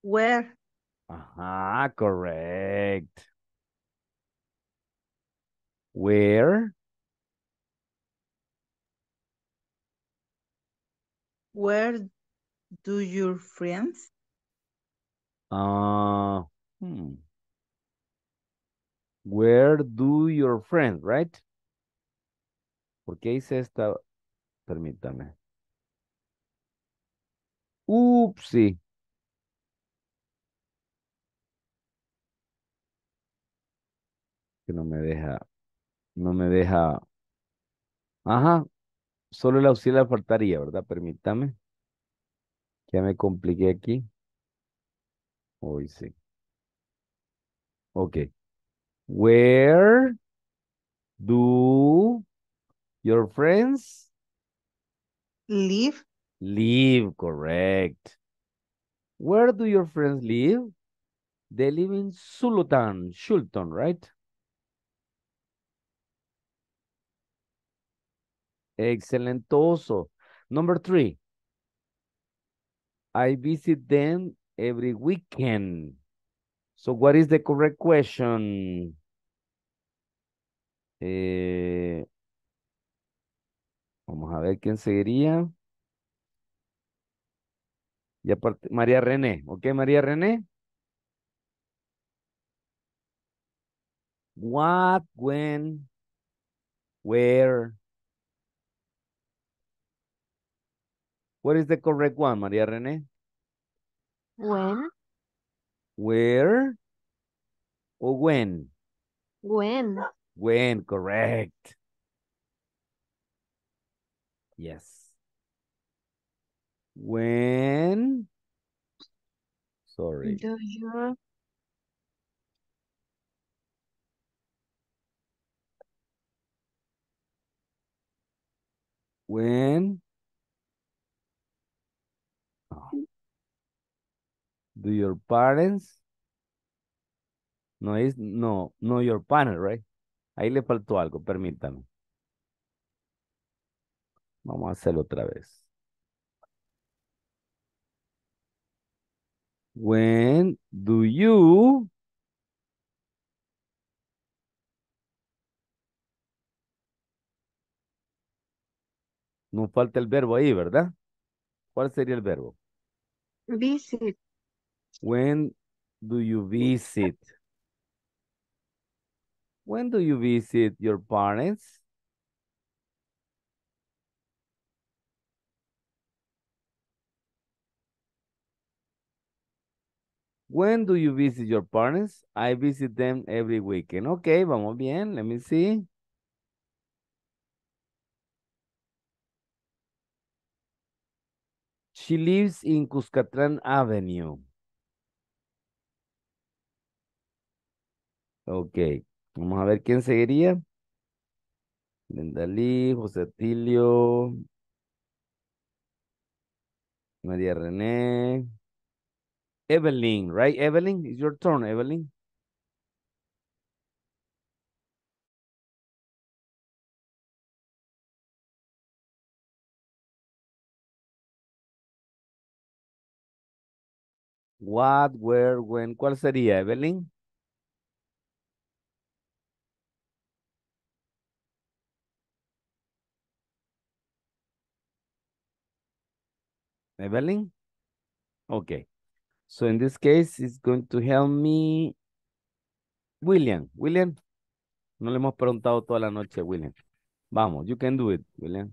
Where? Ah, uh -huh, correct. Where? Where do your friends? Ah. Hmm. Where do your friend right? ¿Por qué hice esta? Permítame. Upsi. Que no me deja, no me deja. Ajá, solo el auxiliar faltaría, ¿verdad? Permítame. Ya me compliqué aquí. I see. Okay. Where do your friends live? Live, correct. Where do your friends live? They live in Sulutan, Shulton, right? Excelentoso. Number three. I visit them every weekend. So what is the correct question? Eh, vamos a ver quién seguiría. Y aparte, María René. ¿Ok, María René? What, when, where? What is the correct one, María René? When? Where? Or when? When. When, correct. Yes. When? Sorry. Do you... When? Oh. Do your parents? No es, no, no your parents, right? Ahí le faltó algo, permítame. Vamos a hacerlo otra vez. When do you No falta el verbo ahí, ¿verdad? ¿Cuál sería el verbo? Visit. When do you visit? When do you visit your parents? When do you visit your parents? I visit them every weekend. Okay, vamos bien. Let me see. She lives in Cuscatlan Avenue. Ok, vamos a ver quién seguiría. Lendalí, José Tilio, María René, Evelyn, right? Evelyn, it's your turn, Evelyn. What, where, when, ¿cuál sería, Evelyn? Evelyn? Okay. So in this case, it's going to help me William. William, no le hemos preguntado toda la noche, William. Vamos, you can do it, William.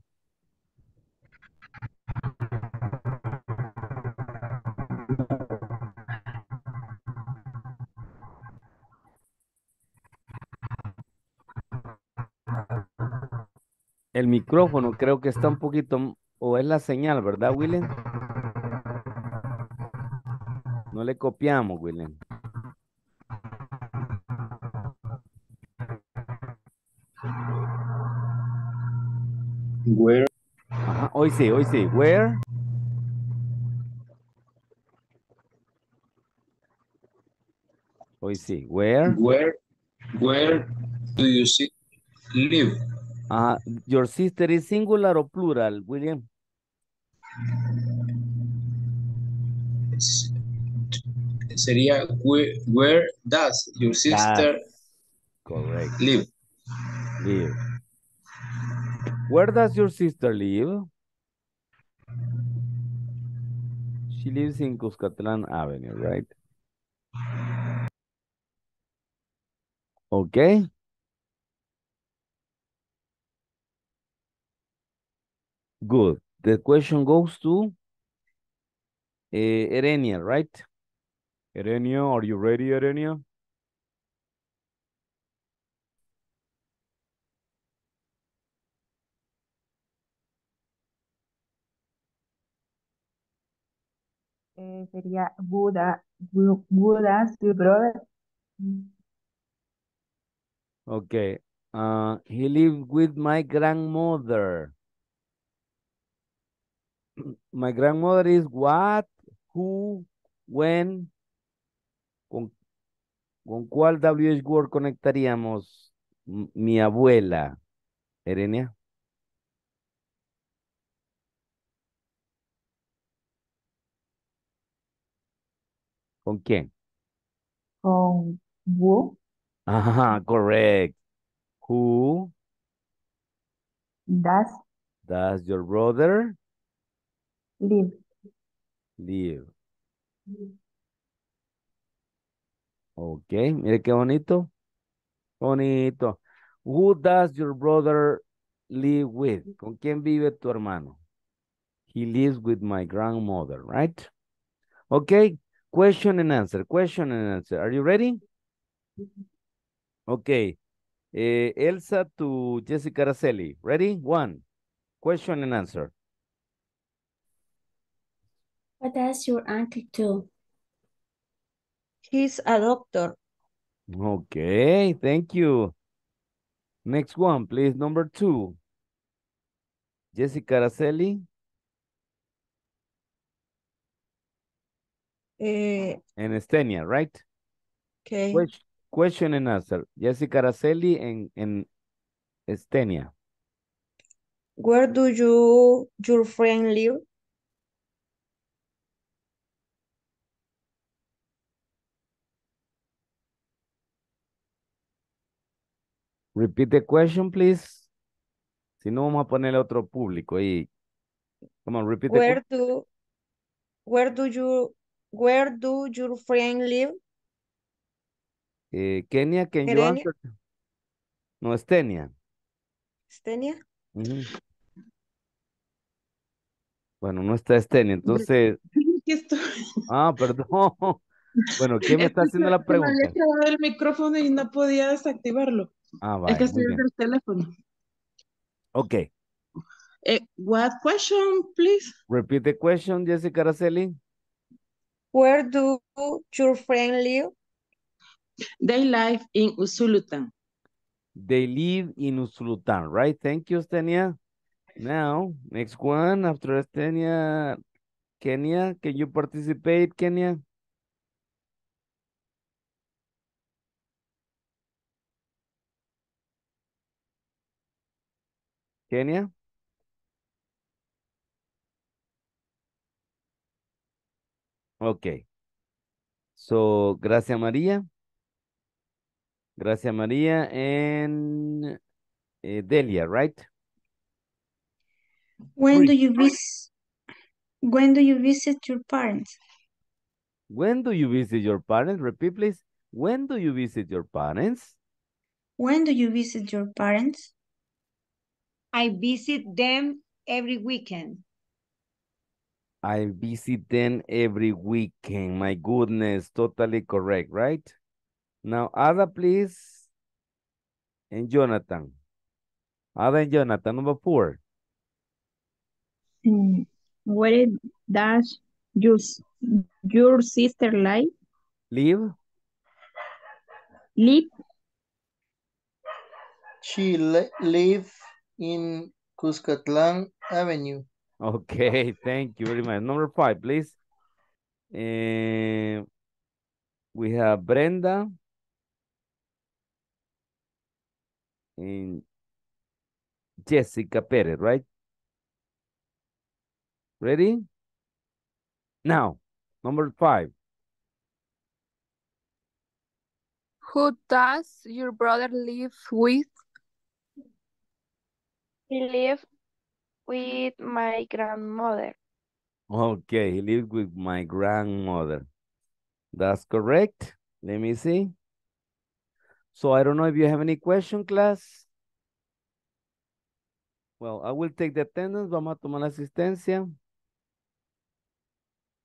El micrófono creo que está un poquito, o es la señal, ¿verdad, William? No le copiamos, William. Where. hoy sí, hoy sí. Where. Hoy sí. Where. Where. Where do you live? Ah, your sister is singular o plural, William? sería where, where does your sister Correct. live? Live. Where does your sister live? She lives in Cuscatlan Avenue, right? Okay. Good. The question goes to uh, Erenia, right? Erenia, are you ready, Erenia? Eh, sería Buda, Buddha's brother. Okay. Uh, he lived with my grandmother. (clears throat) My grandmother is what, who, when, ¿Con, con cuál WH Word conectaríamos mi abuela, Erenia? ¿Con quién? Con Wu. Ajá, correct. Who? Does. Does your brother? Live. Live. Ok, mire qué bonito. Bonito. Who does your brother live with? ¿Con quién vive tu hermano? He lives with my grandmother, right? Okay, question and answer, question and answer. Are you ready? Okay. Eh, Elsa to Jessica Araceli. Ready? One. Question and answer. What does your uncle do? He's a doctor. Okay, thank you. Next one, please. Number two. Jessica Araceli. Uh, and Estenia, right? Okay. Question, question and answer. Jessica Araceli and, and Estenia. Where do you your friend live? Repeat the question, please. Si no, vamos a ponerle otro público ahí. ¿cómo? repeat where do, where do you Where do your friend live? Eh, Kenia, Kenia? No, es ¿Estenia? Bueno, no está Estenia, entonces... (laughs) Ah, perdón. (laughs) Bueno, ¿quién me está haciendo la pregunta? Me había el micrófono y no podía desactivarlo. Ah, vale. Es que estoy el teléfono. Ok. Eh, what question, please? Repeat the question, Jessica Araceli. Where do your friend live? They live in Usulutan. They live in Usulutan, right? Thank you, Stenia. Now, next one, after Stenia, Kenya, can you participate, Kenya? Kenya Ok. So, gracias María. Gracias María and eh, Delia, right? When do you visit when do you visit your parents? When do you visit your parents? Repeat please. When do you visit your parents? When do you visit your parents? I visit them every weekend. I visit them every weekend. My goodness, totally correct, right? Now, Ada, please. And Jonathan. Ada and Jonathan, number four. Mm, where does your, your sister live? Live? Live? She li live in Cuscatlan Avenue. Okay, thank you very much. Number five, please. Uh, we have Brenda. And Jessica Perez, right? Ready? Now, number five. Who does your brother live with? He lived with my grandmother. Okay, he lived with my grandmother. That's correct. Let me see. So I don't know if you have any question, class. Well, I will take the attendance. Vamos a tomar la asistencia.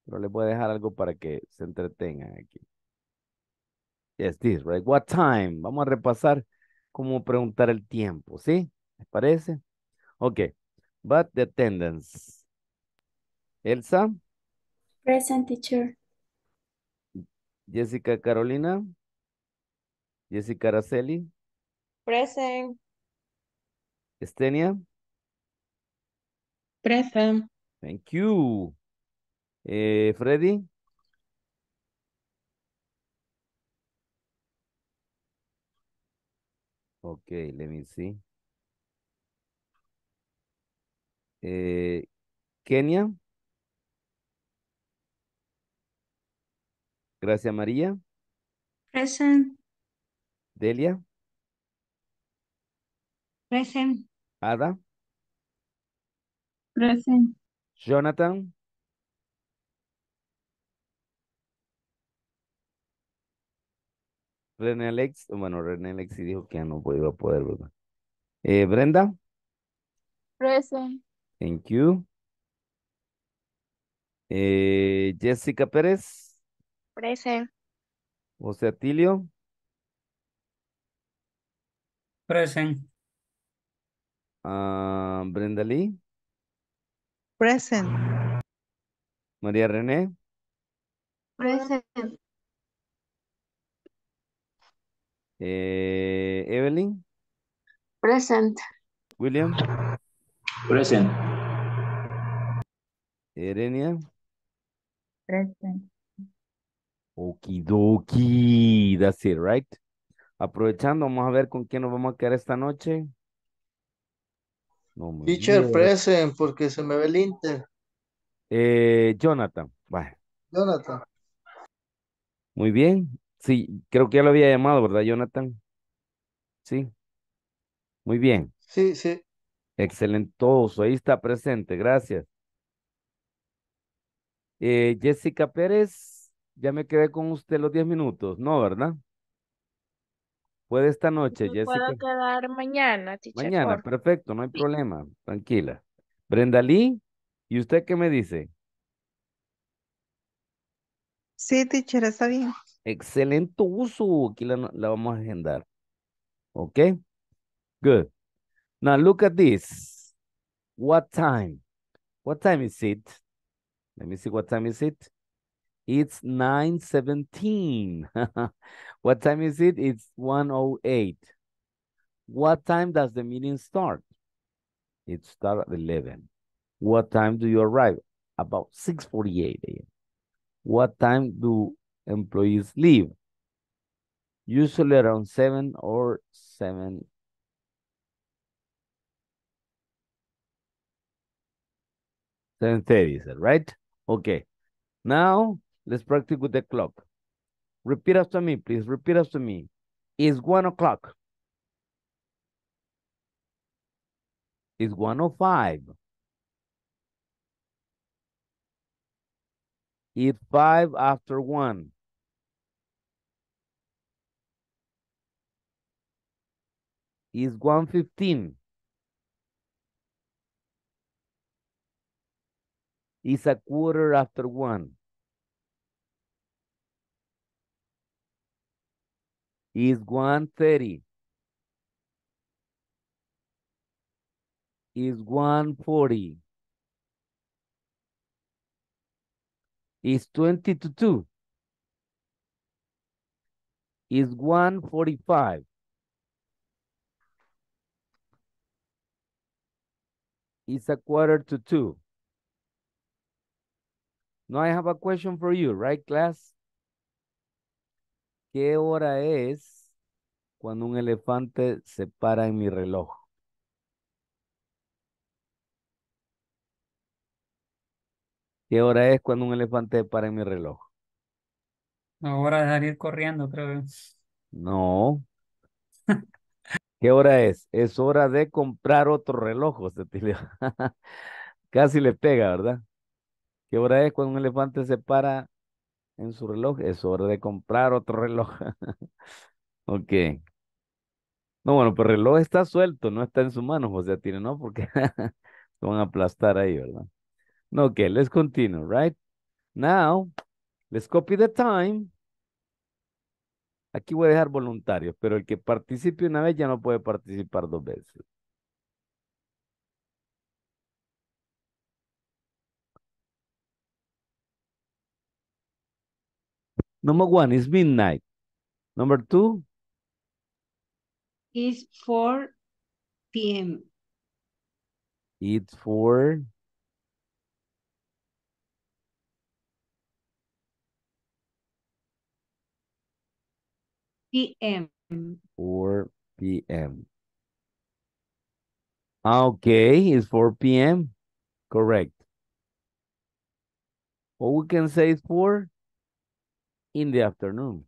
Pero les voy a dejar algo para que se entretengan aquí. Yes, this, right? What time? Vamos a repasar cómo preguntar el tiempo, ¿sí? ¿Les parece? Okay. But the attendance. Elsa? Present teacher. Jessica Carolina? Jessica Araceli? Present. Estenia? Present. Thank you. Eh, Freddy? Okay, let me see. Eh, Kenia. Gracias, María. Present. Delia. Present. Ada. Present. Jonathan. René Alex, bueno, René Alex sí dijo que ya no iba a poder, ¿verdad? Eh, Brenda. Present. Thank you. Eh, Jessica Pérez. Present. José Atilio. Present. Uh, ah, Brenda Lee. Present. María René. Present. Eh, Evelyn. Present. William. Present. Erenia. Present. Okie That's it, right? Aprovechando, vamos a ver con quién nos vamos a quedar esta noche. Teacher present, porque se me ve el Inter. Eh, Jonathan. Jonathan. Muy bien. Sí, creo que ya lo había llamado, ¿verdad, Jonathan? Sí. Muy bien. Sí, sí. Excelentoso. Ahí está presente. Gracias. Eh, Jessica Pérez, ya me quedé con usted los 10 minutos, ¿no, verdad? Puede esta noche, Jessica. Puedo quedar mañana, teacher, Mañana, perfecto, no hay problema, tranquila. Brenda Lee, ¿y usted qué me dice? Sí, teacher, está bien. Excelente uso, aquí la, la vamos a agendar. ¿Ok? Good. Now look at this. What time? What time is it? Let me see what time is it. It's 9.17. (laughs) what time is it? It's 1.08. What time does the meeting start? It starts at 11. What time do you arrive? About 6.48 a.m. What time do employees leave? Usually around 7 or 7 7.30, is that right? Okay. Now let's practice with the clock. Repeat after me, please. Repeat after me. It's one o'clock. It's one o oh five. It's five after one. It's one fifteen. is a quarter after one. Is one thirty? Is one forty? Is 20 to 2. Is one forty-five? Is a quarter to 2. No, I have a question for you, right class? ¿Qué hora es cuando un elefante se para en mi reloj? ¿Qué hora es cuando un elefante se para en mi reloj? Ahora hora de salir corriendo, creo. No. ¿Qué hora es? Es hora de comprar otro reloj, Cetilio. (laughs) Casi le pega, ¿verdad? ¿Qué hora es cuando un elefante se para en su reloj? Es hora de comprar otro (laughs) reloj. ok. No, bueno, pero el reloj está suelto, no está en su mano, o sea, tiene, ¿no? Porque se (laughs) van a aplastar ahí, ¿verdad? No, ok, let's continue, right? Now, let's copy the time. Aquí voy a dejar voluntarios, pero el que participe una vez ya no puede participar dos veces. Number one is midnight. Number two is 4 p.m. It's 4 p.m. 4 p.m. Ah, okay, it's 4 p.m. Correct. What we can say is 4? in the afternoon.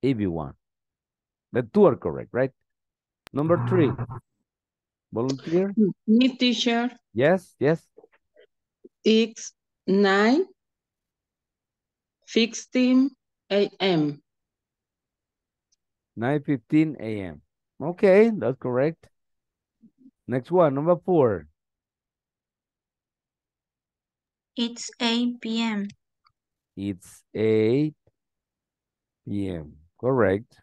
If you want. The two are correct, right? Number three, volunteer. Me, teacher. Yes, yes. It's 9, 16 a.m. 9.15 a.m. Okay, that's correct. Next one, number four. It's 8 p.m. It's 8 p.m. Correct.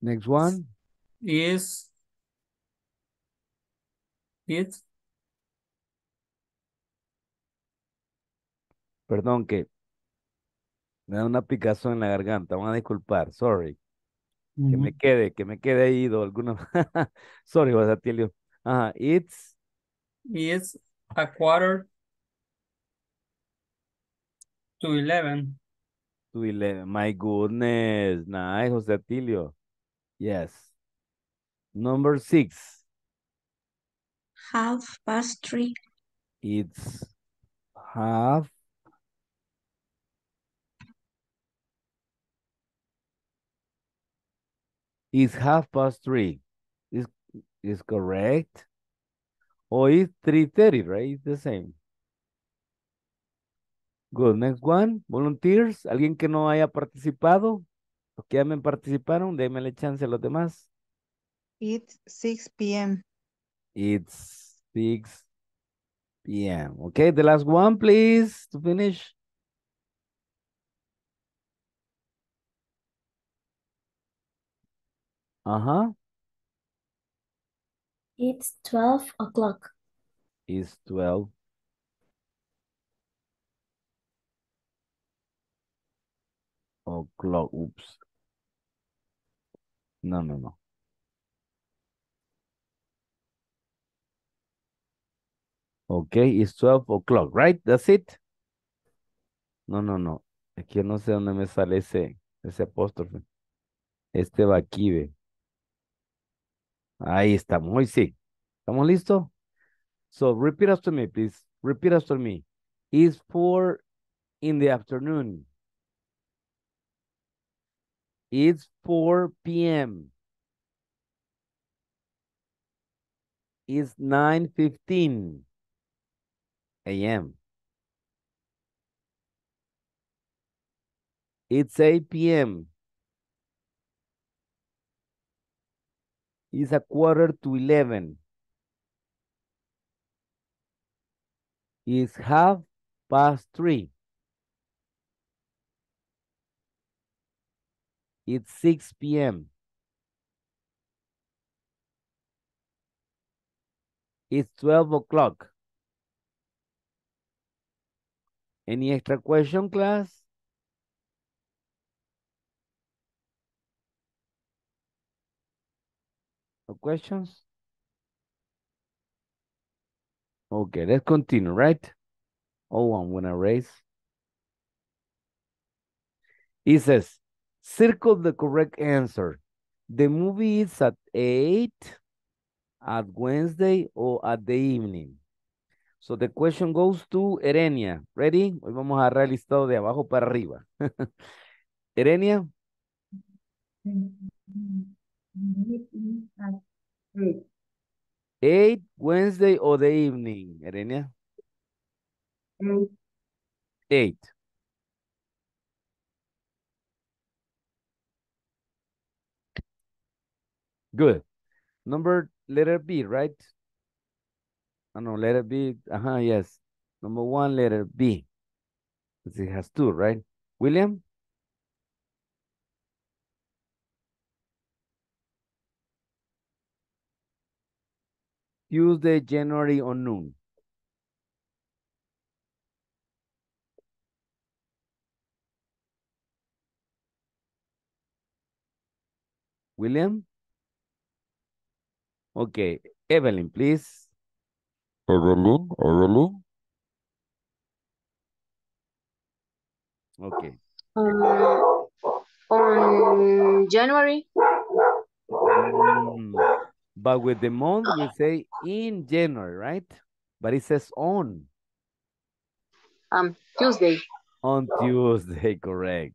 Next one. Is It's Perdón que me da una picazón en la garganta. Van a disculpar. Sorry. Que me quede, que me quede ido alguna. (laughs) Sorry, Basatelio. Ajá. It's is a quarter to 11. To 11. My goodness. Nice, Jose atilio, Yes. Number six. Half past three. It's half It's half past three. Is is correct? Hoy es 3.30, right? It's the same. Good. Next one. Volunteers. Alguien que no haya participado. Los que ya me participaron, Déjenme la chance a los demás. It's 6 p.m. It's 6 p.m. Okay, the last one, please, to finish. Uh-huh. It's 12 o'clock. It's 12. O'clock. Oops. No, no, no. Okay, it's 12 o'clock, right? That's it. No, no, no. Aquí no sé dónde me sale ese, ese apóstrofe. Este va aquí, ve. Ahí estamos, hoy sí. ¿Estamos listos? So repeat after me, please. Repeat after me. It's four in the afternoon. It's 4 p.m. It's 9.15 a.m. It's 8 p.m. is a quarter to 11. Is half past 3. It's 6 p.m. It's 12 o'clock. Any extra question, class? No questions? Okay, let's continue, right? Oh, I'm gonna raise. he says, circle the correct answer. The movie is at 8, at Wednesday, or at the evening. So the question goes to Erenia. Ready? Hoy vamos a agarrar de abajo para arriba. (laughs) Erenia. Mm-hmm. Eight. Eight, Wednesday or the evening, Erenia? Eight. Eight. Good. Number letter B, right? I ah, know letter B. Uh huh. Yes. Number one letter B. It has two, right? William. Tuesday, January on noon. William? Okay, Evelyn, please. Evelyn, Evelyn. Okay. Um, on January. Mm. But with the month, we say in January, right? But it says on. Um, Tuesday. On Tuesday, correct.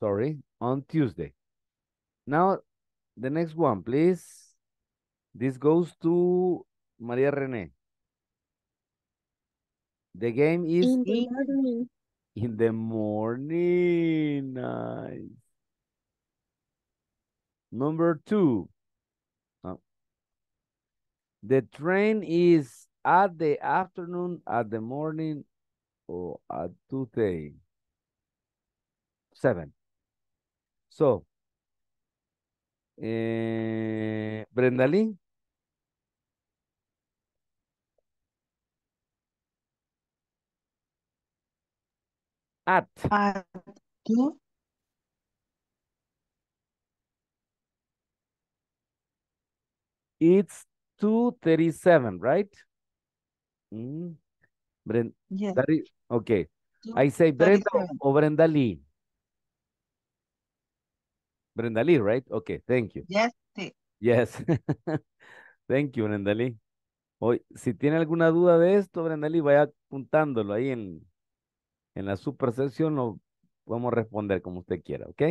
Sorry, on Tuesday. Now, the next one, please. This goes to Maria Rene. The game is in the, in in the morning. Nice. Number two. Ah. The train is at the afternoon, at the morning, or at today. Seven. So, eh, Brendalín, At. It's 2.37, right? Mm. okay. I say Brenda or Brenda Lee. Brenda Lee, right? Okay, thank you. Yes. Yes. (laughs) thank you, Brenda Lee. si tiene alguna duda de esto, Brenda Lee, vaya apuntándolo ahí en, en la super sesión no podemos responder como usted quiera, ¿ok?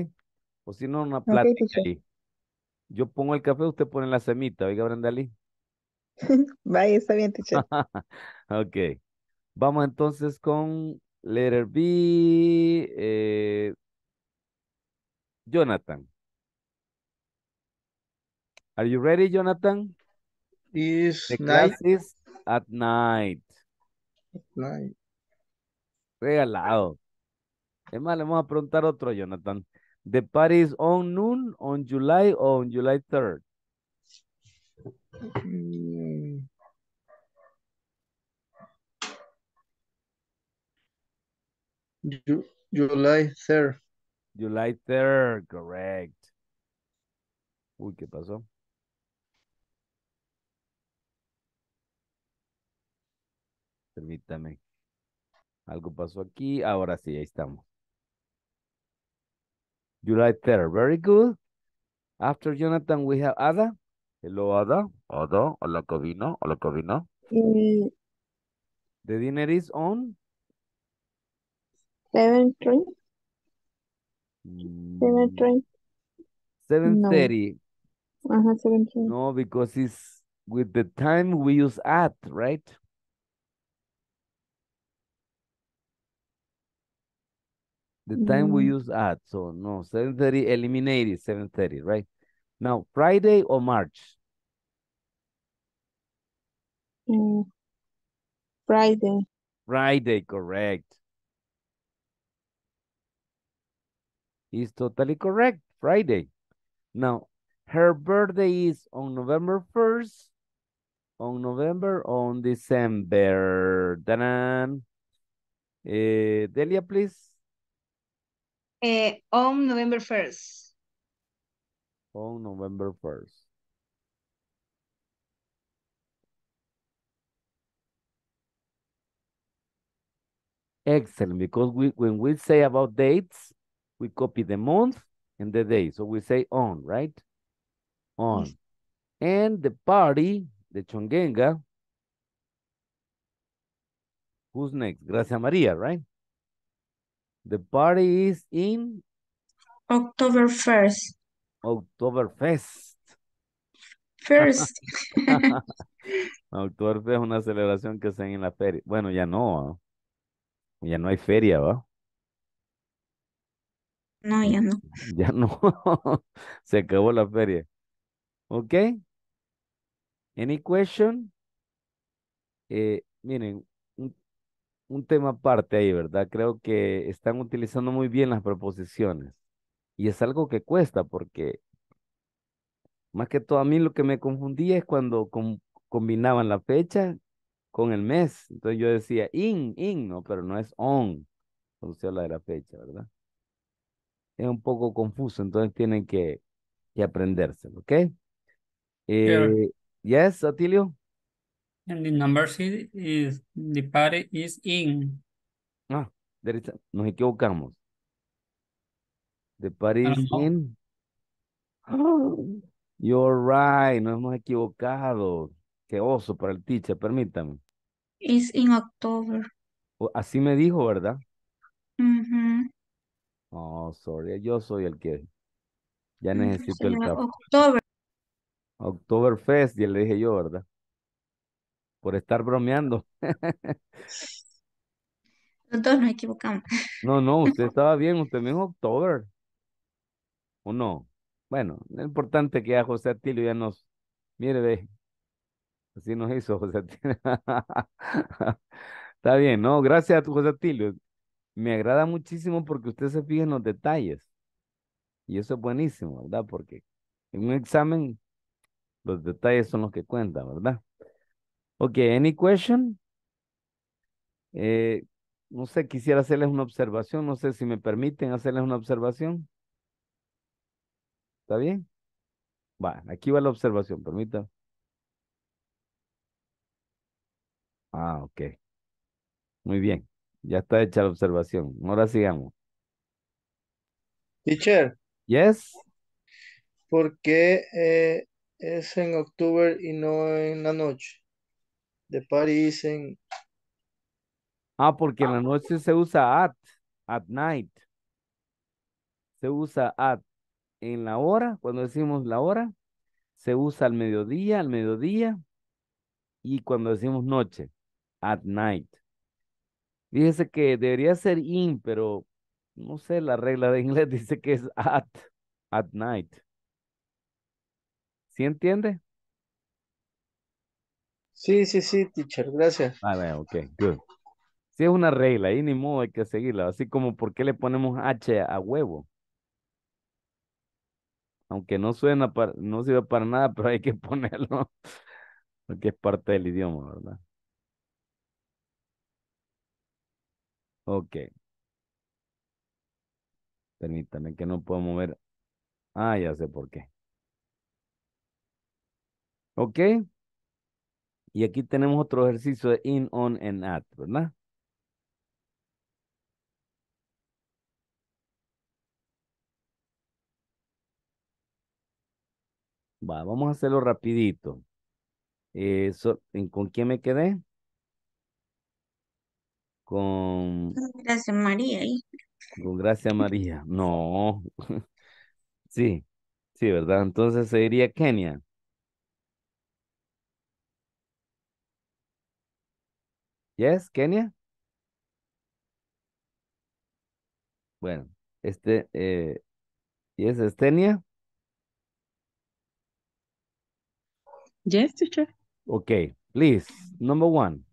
O si no, una plática Yo pongo el café, usted pone la semita, oiga, Brendali. (laughs) Vaya, está bien, teacher. (laughs) ok. Vamos entonces con letter B. Eh, Jonathan. Are you ready, Jonathan? Is is at night. At night. Regalado. Es más, le vamos a preguntar otro, Jonathan. The party on noon on July or on July 3rd. July 3rd. July 3rd, correct. Uy, ¿qué pasó? Permítame. Algo pasó aquí. Ahora sí, ahí estamos. July 3rd. Very good. After Jonathan, we have Ada. Hello, Ada. Ada. Hola, Covino. Hola, Covino. The dinner is on? 7.30. 7.30 Mm. 7 7.30. No. Uh -huh, No, because it's with the time we use at, right? the time mm. we mm-hmm. use at. So no, 7.30 eliminated 7.30, right? Now, Friday or March? Mm. Friday. Friday, correct. Is totally correct, Friday. Now, her birthday is on November 1st, on November, on December. Ta-da! Uh, Delia, please. Eh, on November 1st. On November 1st. Excellent, because we, when we say about dates, we copy the month and the day. So we say on, right? On. And the party, the chongenga. Who's next? Gracia Maria, right? The party is in October 1st. October 1st. First. (laughs) st es una celebración que se en la feria. Bueno, ya no. ¿ah? Ya no hay feria, ¿va? No, ya no. (laughs) Ya no. (laughs) se acabó la feria. ¿Ok? Any question? Eh, miren, un tema aparte ahí, ¿verdad? Creo que están utilizando muy bien las proposiciones. Y es algo que cuesta porque, más que todo, a mí lo que me confundía es cuando combinaban la fecha con el mes. Entonces yo decía in, in, no, pero no es on, cuando se habla de la fecha, ¿verdad? Es un poco confuso, entonces tienen que, que aprendérselo, ¿ok? Eh, es, Yes, Atilio. And the number is the party is in. Ah, nos equivocamos. The party ah, is in. (gasps) you're right, nos hemos equivocado. Qué oso para el teacher, permítame. Is in October. así me dijo, ¿verdad? Oh, sorry, yo soy el que ya necesito el café. October. fest. ya le dije yo, ¿verdad? por estar bromeando. Nosotros (laughs) nos equivocamos. No, no, (laughs) usted estaba bien, usted me dijo October. ¿O no? Bueno, es importante que a José Atilio ya nos, mire, ve, así nos hizo José Atilio. (laughs) Está bien, ¿no? Gracias a tu José Atilio. Me agrada muchísimo porque usted se fija en los detalles. Y eso es buenísimo, ¿verdad? Porque en un examen los detalles son los que cuentan, ¿verdad? Okay, any question? Eh, no sé, quisiera hacerles una observación, no sé si me permiten hacerles una observación. ¿Está bien? Va, aquí va la observación, Permita. Ah, ok. Muy bien, ya está hecha la observación. Ahora sigamos. Teacher. Yes. ¿Por qué eh, es en octubre y no en la noche? de París en Ah, porque en la noche se usa at, at night. Se usa at en la hora, cuando decimos la hora, se usa al mediodía, al mediodía, y cuando decimos noche, at night. Fíjese que debería ser in, pero no sé, la regla de inglés (laughs) dice que es at, at night. ¿Sí entiende? Sí, sí, sí, teacher, gracias. Ah, vale, ok, good. Sí, es una regla, y ni modo hay que seguirla. Así como, ¿por qué le ponemos H a huevo? Aunque no suena, para, no sirve para nada, (laughs) pero hay que ponerlo. Porque es parte del idioma, ¿verdad? Ok. Permítame que no puedo mover. Ah, ya sé por qué. Ok. Y aquí tenemos otro ejercicio de in, on, and at, ¿verdad? Va, vamos a hacerlo rapidito. Eh, ¿Con quién me quedé? Con... Gracias María. Con Gracias María. No. (laughs) sí, sí, ¿verdad? Entonces se diría Kenia. Yes, Kenia. Bueno, este, eh, yes, Estenia. Yes, teacher. Okay, please, number one.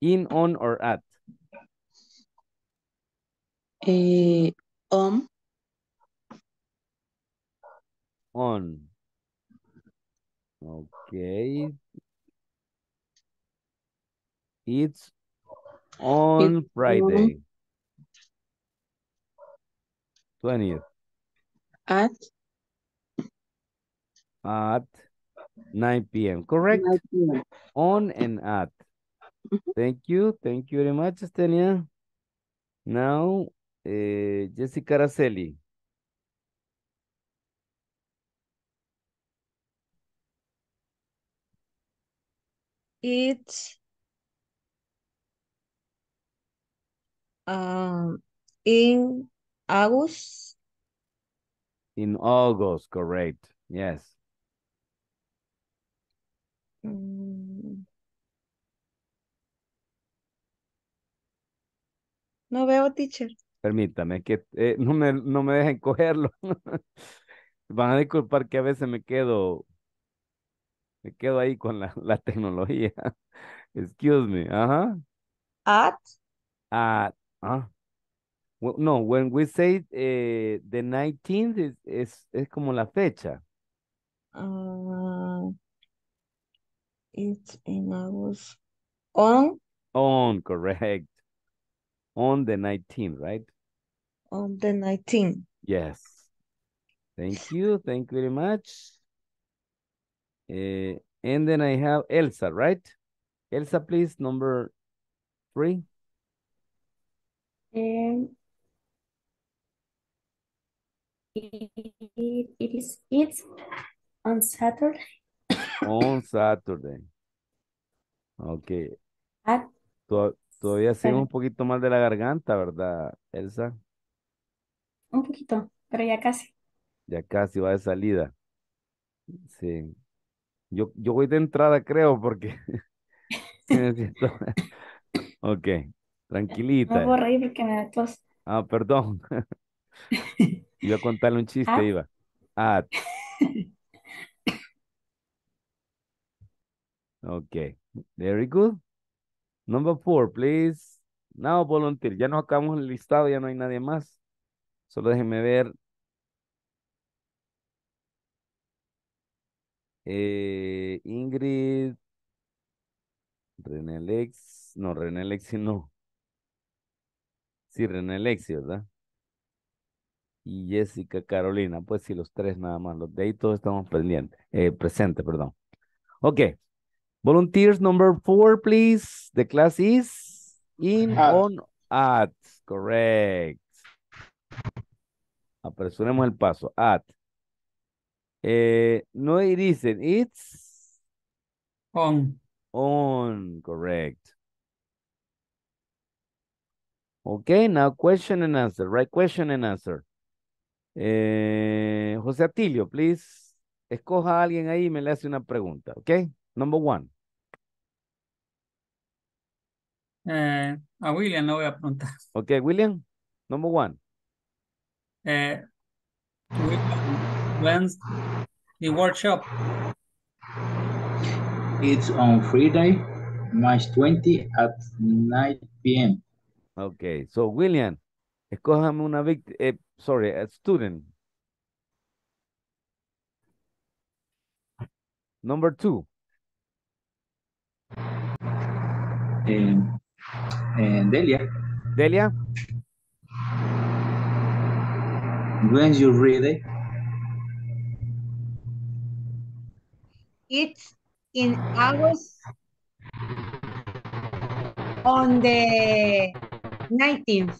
In, on, or at? Eh, on. On. Okay, it's on it's Friday. Twentieth. At at 9 p.m. Correct? 9 p.m. On and at. Mm-hmm. thank you. Thank you very much, Estenia. Now, uh, Jessica Araceli. It's Um, in August. In August, correct. Yes. Mm. No veo, teacher. Permítame, que eh, no, me, no me dejen (laughs) cogerlo. Van a disculpar que a veces me quedo, me quedo ahí con la, la tecnología. (laughs) Excuse me, ajá. At. At. Ah. Well, no, when we say eh, the 19th es, es, es, como la fecha. Uh, it's in August. On? On, correct. On the 19th, right? On the 19th. Yes. Thank you. Thank you very much. Uh, and then I have Elsa, right? Elsa, please, number three. it, is on Saturday. on Saturday. Ok. Ah. todavía sigue un poquito más de la garganta, ¿verdad, Elsa? Un poquito, pero ya casi. Ya casi va de salida. Sí. Yo, yo voy de entrada, creo, porque... (laughs) (laughs) ok. Tranquilita. me Ah, perdón. (laughs) (laughs) Iba a contarle un chiste, ah. iba. Ah. Okay, very good. Number four, please. No volunteer. Ya nos acabamos el listado, ya no hay nadie más. Solo déjenme ver. Eh, Ingrid, Alex no, René Alex no. Sí, René Lexi, ¿verdad? Y Jessica Carolina, pues sí, los tres nada más, los de ahí todos estamos pendientes, eh, presentes, perdón. Ok, volunteers number four, please, the class is in on at, correct. Apresuremos el paso, at. no it it's on. On, correct. Okay, now question and answer, right? Question and answer. Eh, José Atilio, please, escoja a alguien ahí y me le hace una pregunta, okay? Number one. Eh, a William no voy a preguntar. Ok, William, number one. Eh, when's the workshop? It's on Friday, March 20 at 9 p.m. Okay, so William, escójame una victim, eh, sorry, a student. Number two. and eh, eh, Delia. Delia? When you read it? It's in August on the Nineteen.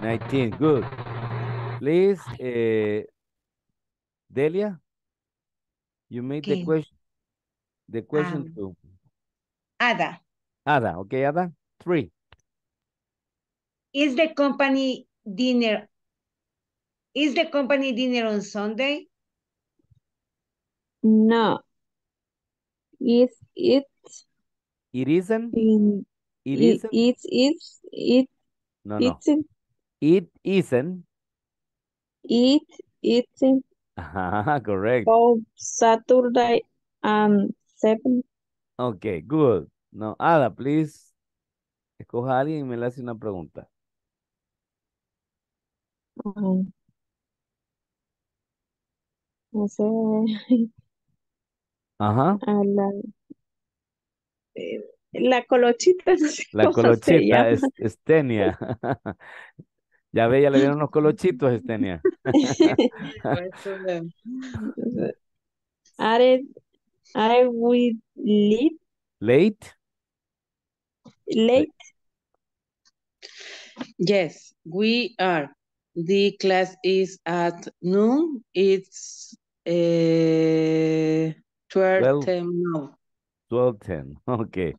Nineteen. good. Please, eh, Delia, you made okay. the question. The question um, two. Ada. Ada, okay, Ada. Three. Is the company dinner? Is the company dinner on Sunday? No. Is it? It isn't. In, it isn't. It, it, it No, no. Eating. It isn't. It isn't. Ah, (laughs) correct. Oh, Saturday and seven. Okay, good. No, Ada, please. Escoja a alguien y me le hace una pregunta. Uh No sé. (laughs) Ajá. A la... Eh, la colochita. (laughs) la colochita es Estenia. (laughs) ya ve, ya le dieron unos colochitos, Estenia. (laughs) are, are we late? Late? Late. Yes, we are. The class is at noon. It's eh, twelve ten. 12 now. okay.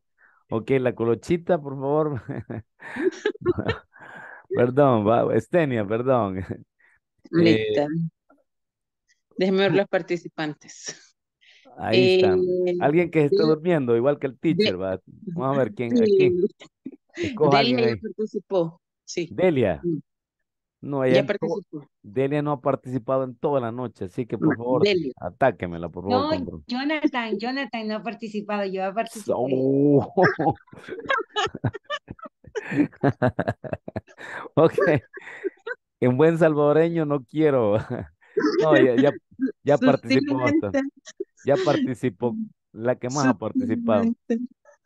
Ok, la colochita, por favor. (laughs) perdón, va, Estenia, perdón. (laughs) Eh, Listo. Déjenme ver ah. los participantes. Ahí están. Eh, alguien que está durmiendo, igual que el teacher, va. Vamos a ver quién. Sí. (laughs) Delia participó, sí. Delia. Mm. No, ella ya Delia no ha participado en toda la noche, así que por favor, Delia. atáquemela, por favor. No, Jonathan, Jonathan no ha participado, yo he participado. Oh. (laughs) ok. En buen salvadoreño no quiero. (laughs) No, ya, participó. Ya participó la que más ha participado.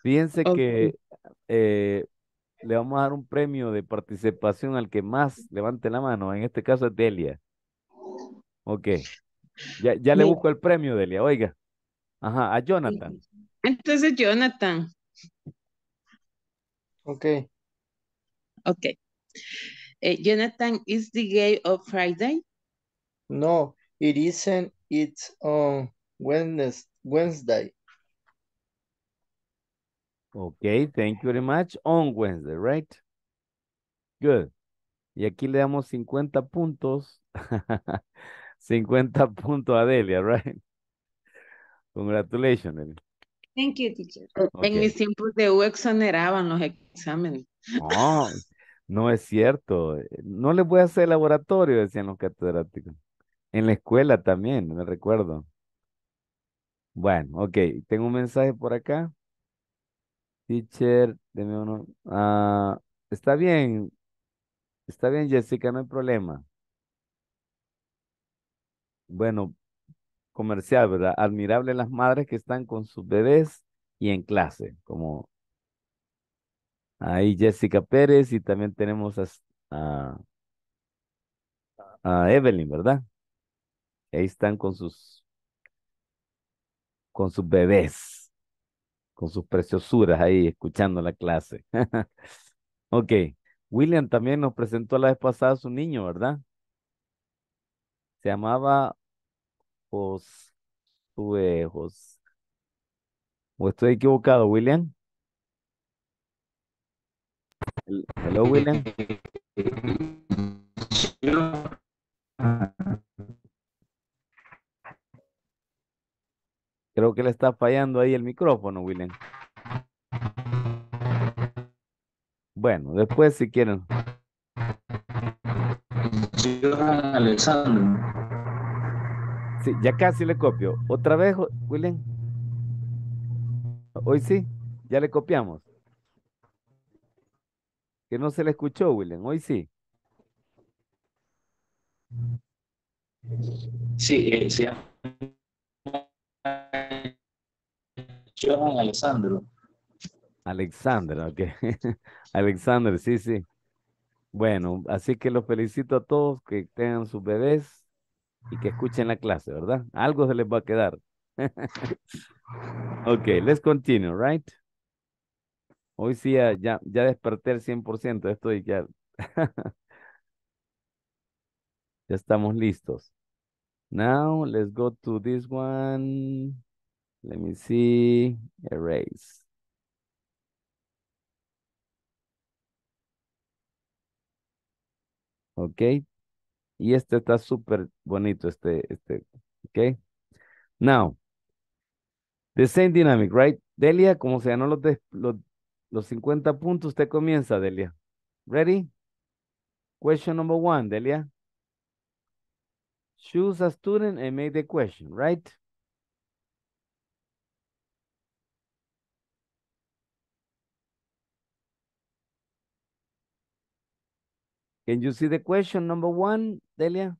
Fíjense que eh, le vamos a dar un premio de participación al que más levante la mano. En este caso es Delia. Ok. Ya, le busco el premio, Delia. Oiga. Ajá, a Jonathan. Entonces, Jonathan. Ok. Ok. Eh, Jonathan, is the gay of Friday? No, it isn't. It's on Wednesday. Okay, thank you very much. On Wednesday, right? Good. Y aquí le damos 50 puntos. 50 (laughs) puntos a Delia, right? (laughs) Congratulations, Thank you, teacher. En mis tiempos de U exoneraban los exámenes. No, no es cierto. No les voy a hacer laboratorio, decían los catedráticos. En la escuela también, me recuerdo. Bueno, ok. Tengo un mensaje por acá. Teacher, deme uno. Ah, está bien. Está bien, Jessica, no hay problema. Bueno, comercial, ¿verdad? Admirable las madres que están con sus bebés y en clase, como ahí Jessica Pérez y también tenemos a, a, a Evelyn, ¿verdad? Ahí están con sus con sus bebés con sus preciosuras ahí escuchando la clase. (laughs) ok, William también nos presentó la vez pasada a su niño, ¿verdad? Se llamaba Josué, eh, ¿O estoy equivocado, William? Hello, William. (laughs) Creo que le está fallando ahí el micrófono, William. Bueno, después si quieren. Alexander. Sí, ya casi le copio. Otra vez, William. Hoy sí, ya le copiamos. Que no se le escuchó, William. Hoy sí. Sí, eh, sí. Johan Alexander, ok. (laughs) Alexander, sí, sí. Bueno, así que los felicito a todos que tengan sus bebés y que escuchen la clase, ¿verdad? Algo se les va a quedar. (laughs) ok, let's continue, right? Hoy sí ya, ya, ya desperté el 100%, estoy ya... (laughs) ya estamos listos. Now, let's go to this one. Let me see. Erase. Ok. Y este está súper bonito, este, este. Ok. Now, the same dynamic, right? Delia, como se ganó los, los, los 50 puntos, usted comienza, Delia. Ready? Question number one, Delia. Choose a student and make the question, right? ¿Puedes you see the question number one, Delia?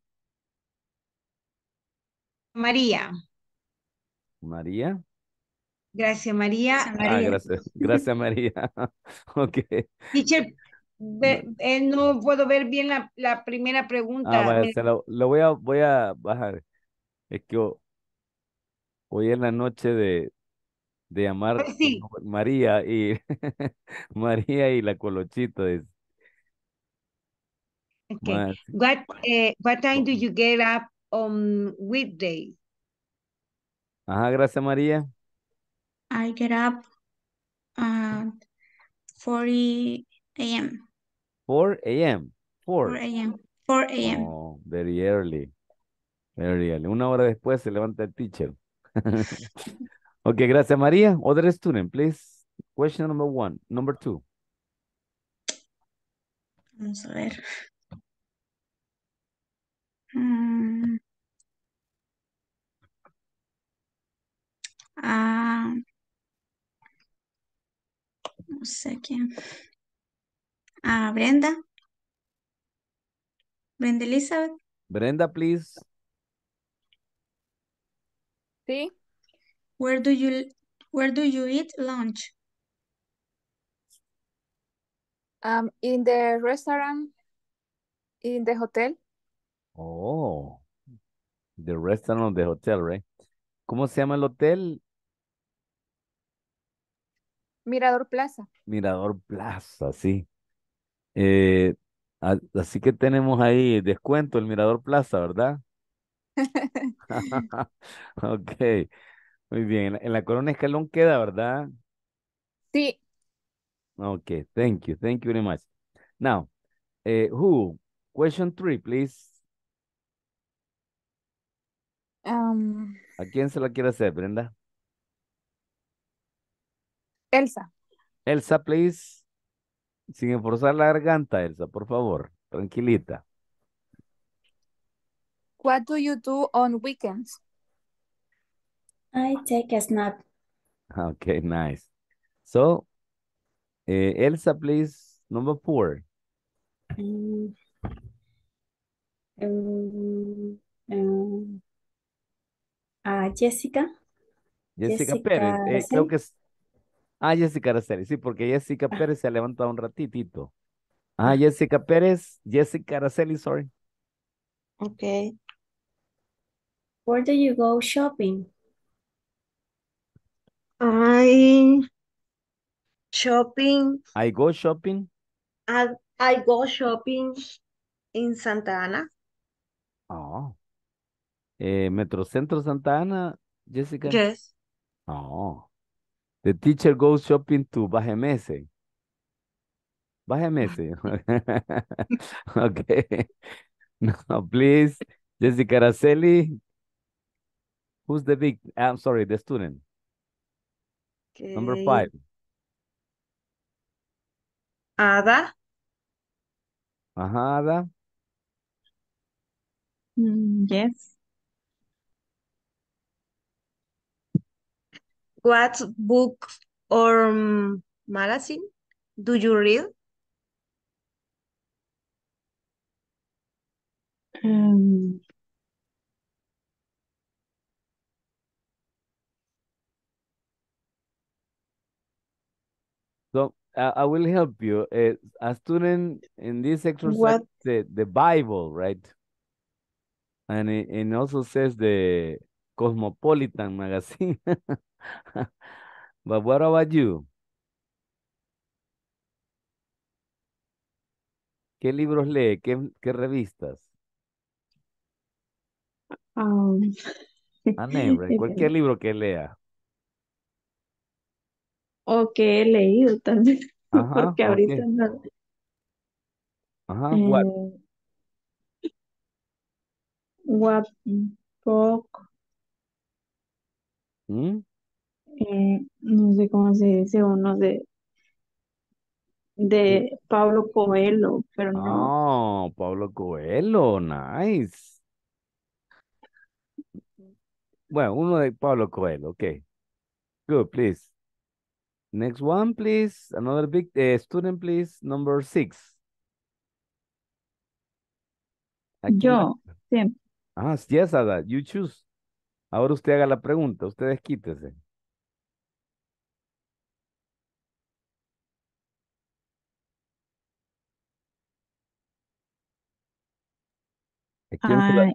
María. María. Gracias, María. Gracias, María. no puedo ver bien la, primera pregunta. Ah, eh, lo, voy, a, bajar. Es que hoy es la noche de, de amar pues María y (laughs) María y la colochita. Dice. Okay. what eh, what time do you get up on weekday? Ajá, gracias María. I get up at a.m. 4 a.m. 4 a.m. 4 a.m. Oh, very early. Very early. Una hora después se levanta el teacher. (laughs) Okay, gracias María. Other student, please. Question number one. Number two. Vamos a ver. Um, no sé quién. Ah, Brenda. Brenda Elizabeth. Brenda, please. Sí. Where do you where do you eat lunch? Um, in the restaurant, in the hotel. Oh, the restaurant of the hotel, right? ¿Cómo se llama el hotel? Mirador Plaza. Mirador Plaza, sí. Eh, así que tenemos ahí descuento el Mirador Plaza, ¿verdad? (laughs) (laughs) ok, muy bien. En la Corona Escalón queda, ¿verdad? Sí. Okay, thank you, thank you very much. Now, who? Eh, question three, please. ¿A quién se la quiere hacer, Brenda? Elsa. Elsa, please. Sin esforzar la garganta, Elsa, por favor. Tranquilita. What do you do on weekends? I take a nap. Ah, okay, nice. So, eh, Elsa, please, number four. Mm, mm, mm. Ah, Jessica. Jessica, Pérez, eh, creo que es. Ah, Jessica Araceli, sí, porque Jessica ah. Pérez se ha levantado un ratitito. Ah, ah, Jessica Pérez, Jessica Araceli, sorry. Okay. Where do you go shopping? I shopping. I go shopping. I, I go shopping in Santa Ana. Oh. eh, Metrocentro Santa Ana, Jessica? Yes. Oh. The teacher goes shopping to Bajemese. Bajemese. (laughs) okay. (laughs) No, please. Jessica Araceli. Who's the big, I'm sorry, the student? Okay. Number five. Ada. Ajá, Ada. Mm, yes. What book or um, magazine do you read? Um, so uh, I will help you. Uh, a student in this exercise, what? the, the Bible, right? And it, it also says the Cosmopolitan magazine. (laughs) (laughs) but what you? ¿Qué libros lee? ¿Qué, revistas? Um, ah, cualquier (laughs) libro que lea. O que he leído también. (laughs) Ajá, porque ahorita no. Ajá, what? Eh, what ¿Mm? Eh, no sé cómo se dice, uno de, de Pablo Coelho, pero no. Oh, Pablo Coelho, nice. Bueno, uno de Pablo Coelho, ok, Good, please. Next one, please. Another big eh, student, please. Number six. Yo, sí Ah, yes, Ada, you choose. Ahora usted haga la pregunta, ustedes quítese. Mm.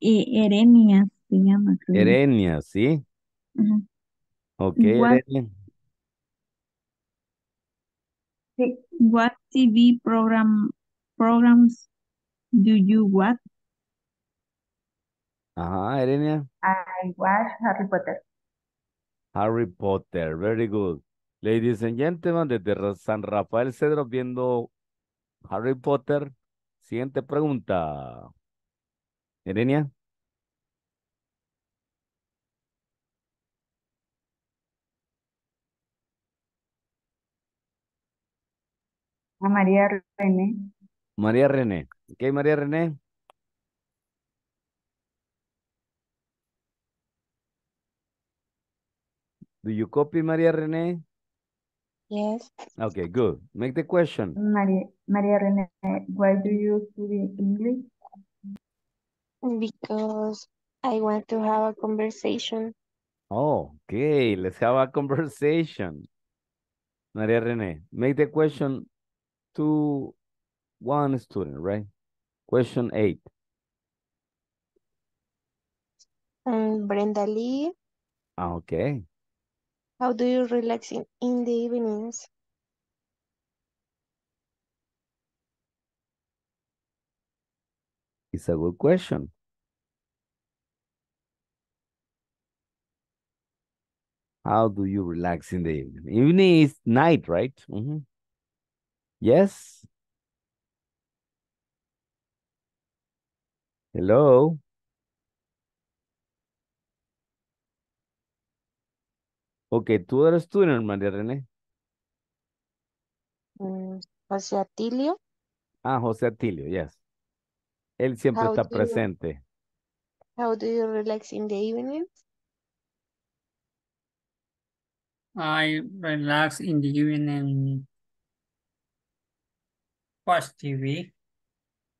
Erenia se llama, Erenia, ¿sí? Ok, What, TV program programs do you watch? Ajá, Erenia. I watch Harry Potter. Harry Potter, very good. Ladies and gentlemen, desde San Rafael Cedro viendo Harry Potter Siguiente pregunta. Erenia. Ah, María René. María René. Ok, María René. Do you copy, María René? Yes. Okay, good. Make the question. Maria, Maria Renee, why do you study English? Because I want to have a conversation. Oh, okay, let's have a conversation. Maria Renee, make the question to one student, right? Question eight. Um, Brenda Lee. Ah, okay. How do you relax in, in the evenings? It's a good question. How do you relax in the evening? Evening is night, right? Mm -hmm. Yes. Hello. Okay, ¿tú eres tú María René. Mm, José Atilio. Ah, José Atilio, yes. Él siempre está presente. You, how do you relax in the evening? I relax in the evening. Watch TV.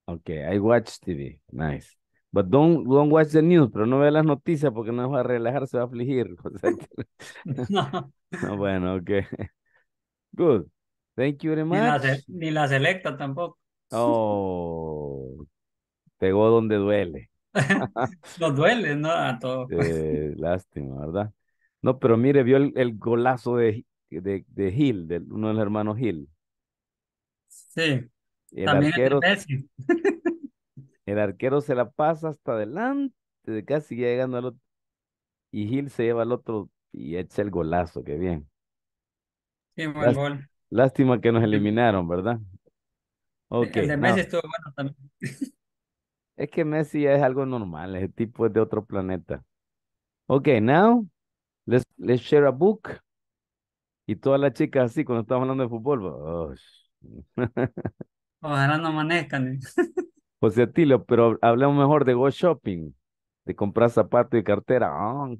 Okay, I watch TV. Nice. But don't, watch the news, pero no ve las noticias porque no va a relajarse se va a afligir. (laughs) (laughs) no. Bueno, ok. Good. Thank you very much. Ni la, selecta tampoco. Oh. Pegó donde duele. Lo (laughs) duele, ¿no? A lástima, ¿verdad? No, pero mire, vio el, golazo de, de, de Gil, de uno de los hermanos Gil. Sí. También el el arquero se la pasa hasta adelante, casi llegando al otro. Y Gil se lleva al otro y echa el golazo, qué bien. Qué buen Lástima que nos eliminaron, ¿verdad? Okay, el Messi estuvo bueno también. (laughs) Es que Messi es algo normal, ese tipo es de otro planeta. Ok, now let's, let's share a book. Y todas las chicas así cuando estamos hablando de fútbol. Oh. (laughs) Ojalá no amanezcan. (laughs) José Tilo, pero hablemos mejor de go shopping, de comprar zapatos y cartera. Ah,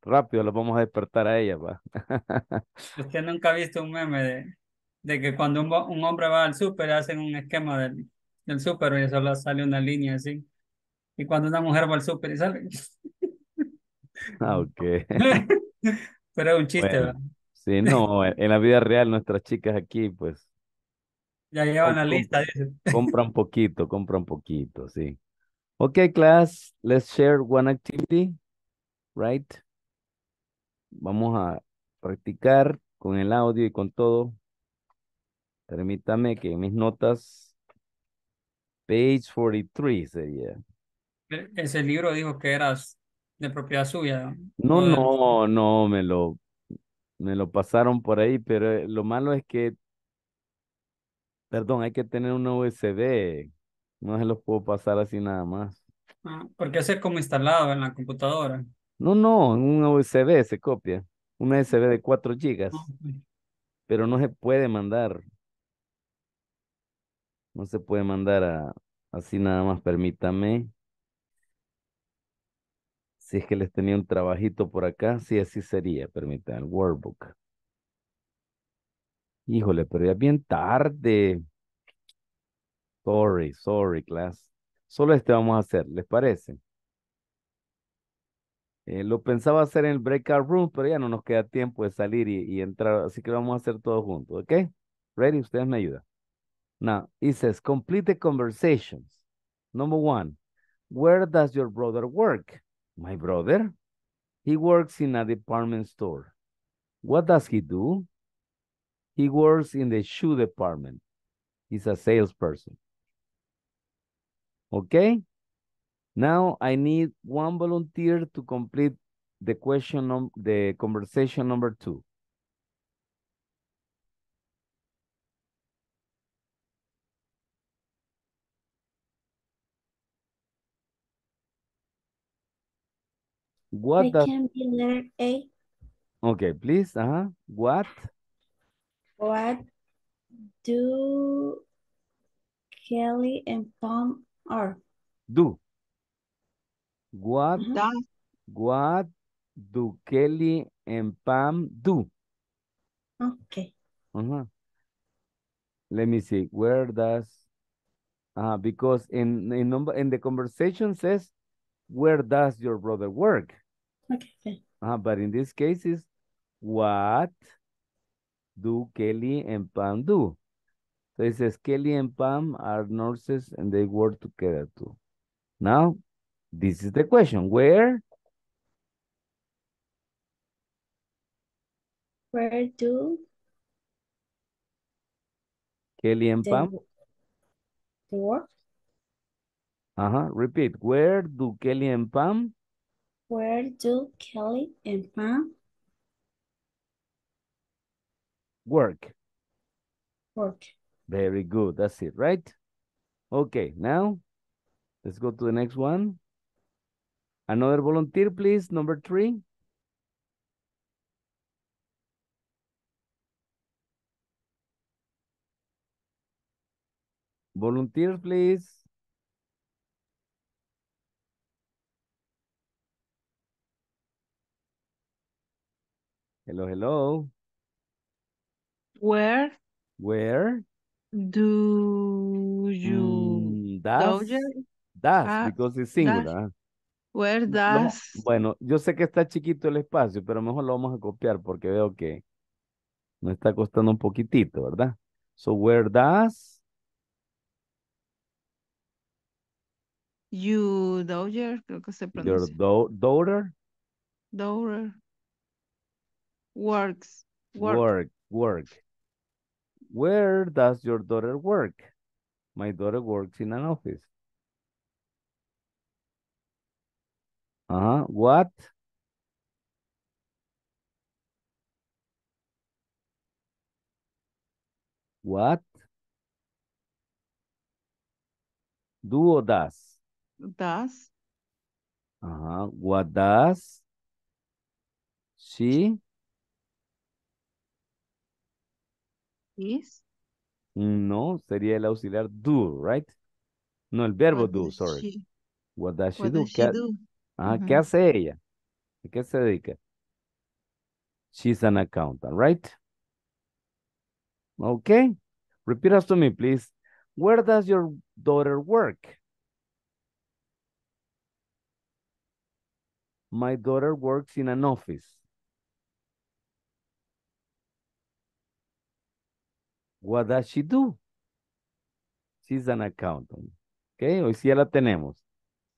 rápido, lo vamos a despertar a ella. Pa. Usted (laughs) nunca ha visto un meme de, que cuando un, hombre va al súper hacen un esquema del, del súper y solo sale una línea así. Y cuando una mujer va al súper y sale. (laughs) Ah, ok. (laughs) Pero es un chiste, Sí, no, en la vida real nuestras chicas aquí, pues, ya llevan la lista, Compra un (laughs) poquito, compra un poquito, sí. Ok, class, let's share one activity, right? Vamos a practicar con el audio y con todo. Permítame que mis notas, page 43 sería. E, ese libro dijo que eras de propiedad suya. No, no, no, no me lo, me lo pasaron por ahí, pero eh, lo malo es que Perdón, hay que tener una USB. No se los puedo pasar así nada más. Ah, porque hacer como instalado en la computadora. No, no, en una USB se copia. Una USB de 4 GB, ah, Pero no se puede mandar. No se puede mandar así nada más, permítame. Si es que les tenía un trabajito por acá, sí, así sería, permítanme, workbook. Híjole, pero ya es bien tarde. Sorry, sorry, class. Solo este vamos a hacer, ¿les parece? Eh, lo pensaba hacer en el breakout room, pero ya no nos queda tiempo de salir y, entrar, así que lo vamos a hacer todo juntos, ¿ok? Ready, ustedes me ayudan. Now, it says, complete the conversations. Number one, where does your brother work? My brother? He works in a department store. What does he do? He works in the shoe department. He's a salesperson. Okay? Now I need one volunteer to complete the question, the conversation number two. What I does... can be letter A. Okay, please. Uh -huh. What? What do Kelly and Tom are? Do. What, mm -hmm. what do Kelly and Pam do? Okay. Uh -huh. Let me see. Where does uh because in in number in the conversation says where does your brother work? Okay. Uh, but in this case is what do Kelly and Pam do? So it says Kelly and Pam are nurses and they work together too. Now, this is the question. Where? Where do? Kelly and they, Pam? They work? Uh-huh. Repeat. Where do Kelly and Pam? Where do Kelly and Pam Work. Work. Very good. That's it, right? Okay, now let's go to the next one. Another volunteer, please. Number three. Volunteer, please. Hello, hello. Where Where do you, mm, does, ah, because it's singular. Ah. Where does bueno, yo sé que está chiquito el espacio, pero mejor lo vamos a copiar porque veo que nos está costando un poquitito, ¿verdad? So where does you daughter, creo que se pronuncia. Your daughter. Daughter. Works. Work. work. Where does your daughter work? My daughter works in an office. Uh -huh. What? What? Do or does? Does. Uh -huh. What does she No, sería el auxiliar do, right? No, el verbo do, sorry. What does she do? Ah, ¿Qué hace ella? ¿A qué se dedica? She's an accountant, right? Okay. Repeat after to me, please. Where does your daughter work? My daughter works in an office. What does she do? She's an accountant. Okay, hoy sí ya la tenemos.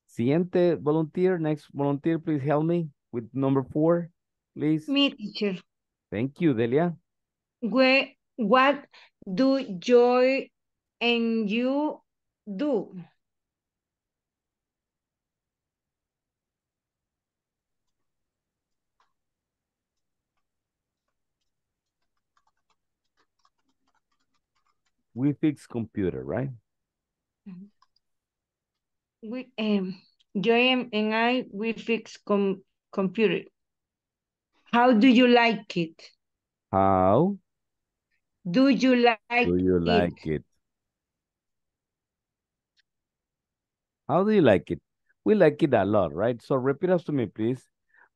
Siguiente volunteer, next volunteer, please help me with number four, please. Me, teacher. Thank you, Delia. Where, what do joy and you do? we fix computer, right? We um Joem and I we fix com computer. How do you like it? How do you like do you it? like it? How do you like it? We like it a lot, right? So repeat after me, please.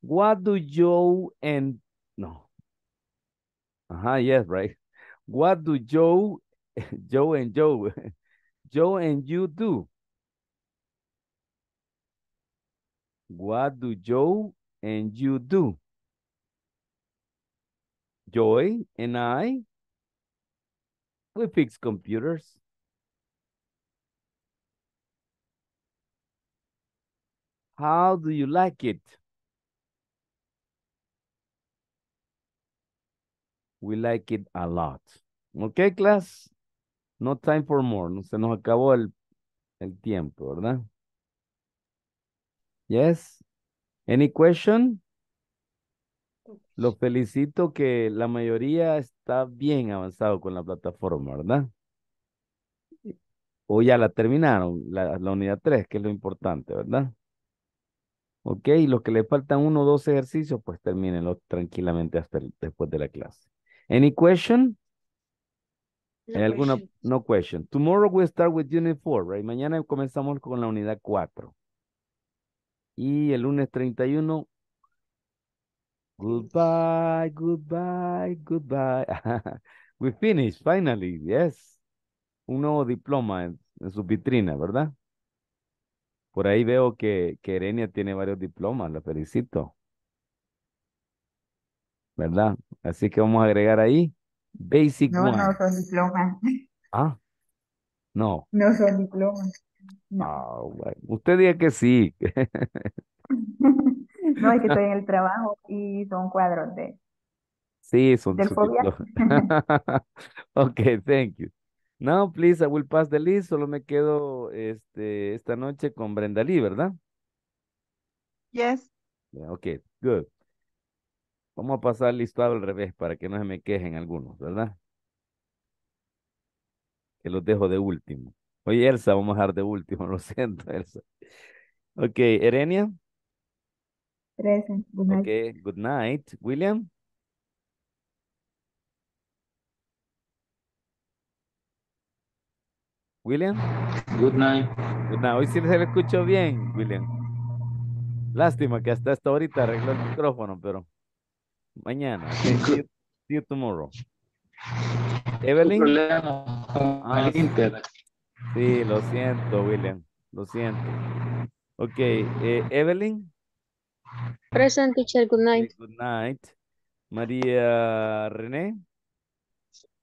What do Joe and no? Uh huh. Yes, right. What do Joe (laughs) Joe and Joe. (laughs) Joe and you do. What do Joe and you do? Joy and I, we fix computers. How do you like it? We like it a lot. Okay, class? No time for more. Se nos acabó el, el tiempo, ¿verdad? Yes. Any question? Los felicito que la mayoría está bien avanzado con la plataforma, ¿verdad? O ya la terminaron, la, unidad 3, que es lo importante, ¿verdad? Ok, y los que le faltan uno o dos ejercicios, pues termínenlo tranquilamente hasta después de la clase. Any question? No en alguna, no question. Tomorrow we start with unit 4, right? Mañana comenzamos con la unidad 4. Y el lunes 31. Goodbye, goodbye, goodbye. (laughs) we finished, finally, yes. Un nuevo diploma en, su vitrina, ¿verdad? Por ahí veo que, que Erenia tiene varios diplomas, la felicito. ¿Verdad? Así que vamos a agregar ahí Basic no, one. No, son diplomas. Ah, no. No son diplomas. No. Ah, bueno. Usted diga que sí. (laughs) no, es que estoy en el (laughs) trabajo y son cuadros de... Sí, son del (laughs) ok, thank you. Now, please, I will pass the list. Solo me quedo este, esta noche con Brenda Lee, ¿verdad? Yes. ok, good. Vamos a pasar listado al revés para que no se me quejen algunos, ¿verdad? Que los dejo de último. Oye, Elsa, vamos a dejar de último, (laughs) lo siento, Elsa. Ok, Erenia. Present, good night. Ok, good night. William. William. Good night. Good night. Hoy sí se le escuchó bien, William. Lástima que hasta esta ahorita arregló el micrófono, pero... Mañana. (laughs) See you, tomorrow. Evelyn. Ah, sí. lo siento, William. Lo siento. Ok, eh, Evelyn. Present teacher, good night. Good night. María René.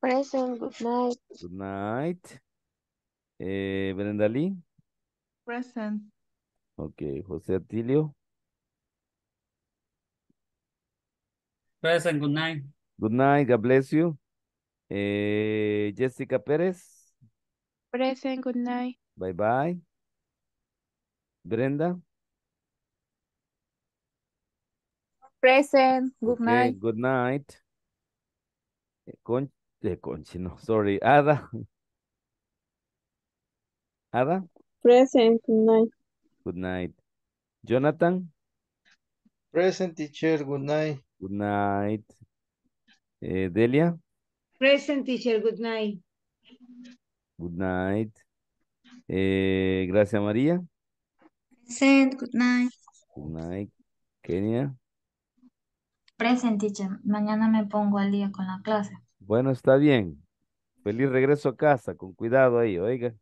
Present, good night. Good night. Eh, Brenda Lee. Present. Ok, José Atilio. Present, good night. Good night, God bless you. Eh, Jessica Pérez. Present, good night. Bye bye. Brenda. Present, good night. Good night. Eh, Con, eh, sorry. Ada. (laughs) Ada. Present, good night. Good night. Jonathan. Present, teacher, good night. Good night. Eh, Delia. Present teacher, good night. Good night. Eh, gracias María. Present, good night. Good night. Kenia. Present teacher, mañana me pongo al día con la clase. Bueno, está bien. Feliz regreso a casa, con cuidado ahí, oiga.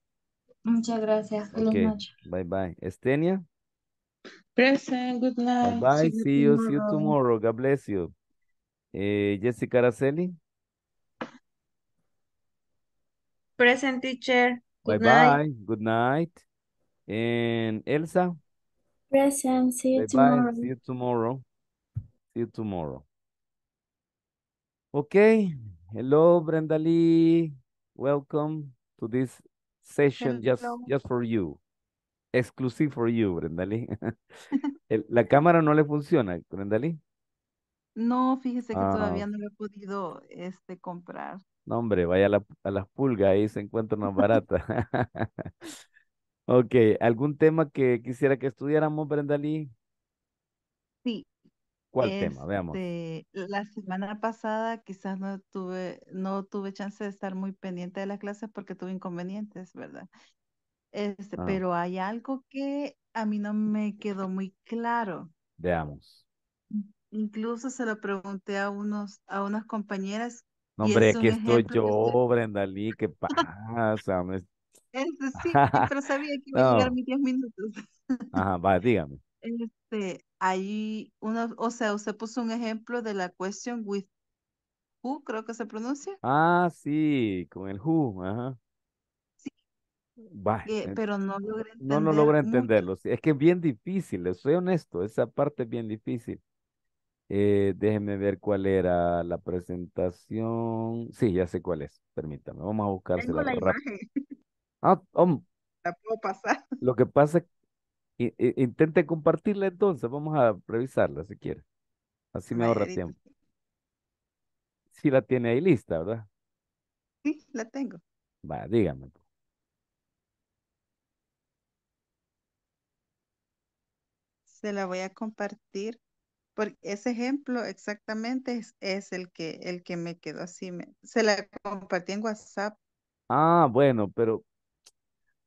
Muchas gracias, Bye bye. Estenia. Present. Good night. Bye. See, see you. See you tomorrow. God bless you. Eh, Jessica Araceli. Present teacher. Good bye night. bye. Good night. And Elsa. Present. See you bye tomorrow. Bye. See you tomorrow. See you tomorrow. Okay. Hello, Brenda Lee. Welcome to this session Hello. just just for you. Exclusive for you, Brendalí. (laughs) (laughs) la cámara no le funciona, Brendalí. No, fíjese que todavía ah. no lo he podido este, comprar. No, hombre, vaya a, la, las pulgas, ahí se encuentra más barata. (laughs) ok, ¿algún tema que quisiera que estudiáramos, Brendalí? Sí. ¿Cuál tema? Veamos. Este, la semana pasada quizás no tuve, no tuve chance de estar muy pendiente de las clases porque tuve inconvenientes, ¿verdad? Este, ah. Pero hay algo que a mí no me quedó muy claro. Veamos. Incluso se lo pregunté a unos, a unas compañeras. hombre, aquí estoy yo, Brenda Lee, ¿qué pasa? (laughs) este, sí, (laughs) pero sabía que iba a llegar mis diez minutos. Ajá, va, dígame. (laughs) Este, ahí uno, o sea, usted puso un ejemplo de la cuestión with who, creo que se pronuncia. Ah, sí, con el who, ajá. Eh, pero no logré No, no logro entenderlo. Es que es bien difícil, soy honesto, esa parte es bien difícil. Eh, déjenme ver cuál era la presentación. Sí, ya sé cuál es. Permítame, vamos a buscarse Tengo la imagen. Ah, (laughs) la puedo pasar. Lo que pasa intente compartirla entonces. Vamos a revisarla si quiere. Así me ahorra tiempo. Sí la tiene ahí lista, ¿verdad? Sí, la tengo. Va, dígame. Pues. se la voy a compartir porque ese ejemplo exactamente es, el que el que me quedó así. Me, se la compartí en WhatsApp. Ah, bueno, pero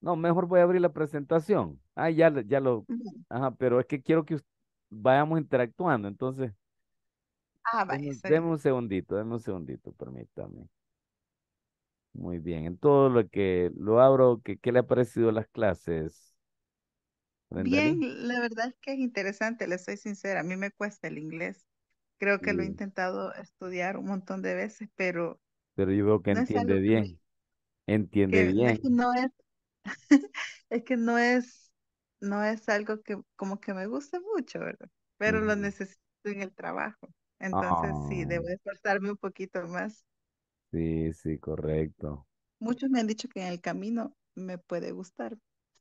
no, mejor voy a abrir la presentación. Ah, ya, ya lo. Ajá, pero es que quiero que vayamos interactuando, entonces. Ah, vaya. un segundito, deme un segundito, permítame. Muy bien, en todo lo que lo abro, ¿qué, qué le ha parecido las clases? Bien, la verdad es que es interesante, le soy sincera, a mí me cuesta el inglés. Creo que lo he intentado estudiar un montón de veces, pero... Pero yo veo que entiende bien, entiende bien. Es que no es, (laughs) es que no es, no es algo que como que me guste mucho, ¿verdad? Pero lo mm. necesito en el trabajo. Entonces sí, ah. debo esforzarme un poquito más. Sí, sí, correcto. Muchos me han dicho que en el camino me puede gustar.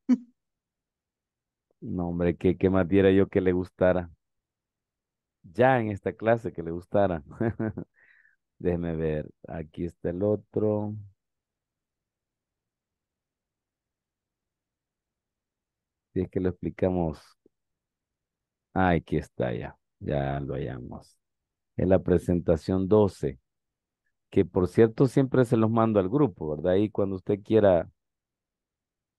(laughs) No, hombre, que, más diera yo que le gustara. Ya en esta clase que le gustara. (laughs) Déjeme ver. Aquí está el otro. Si es que lo explicamos. Ah, aquí está ya. Ya lo hallamos. Es la presentación 12. Que por cierto siempre se los mando al grupo, ¿verdad? Ahí cuando usted quiera.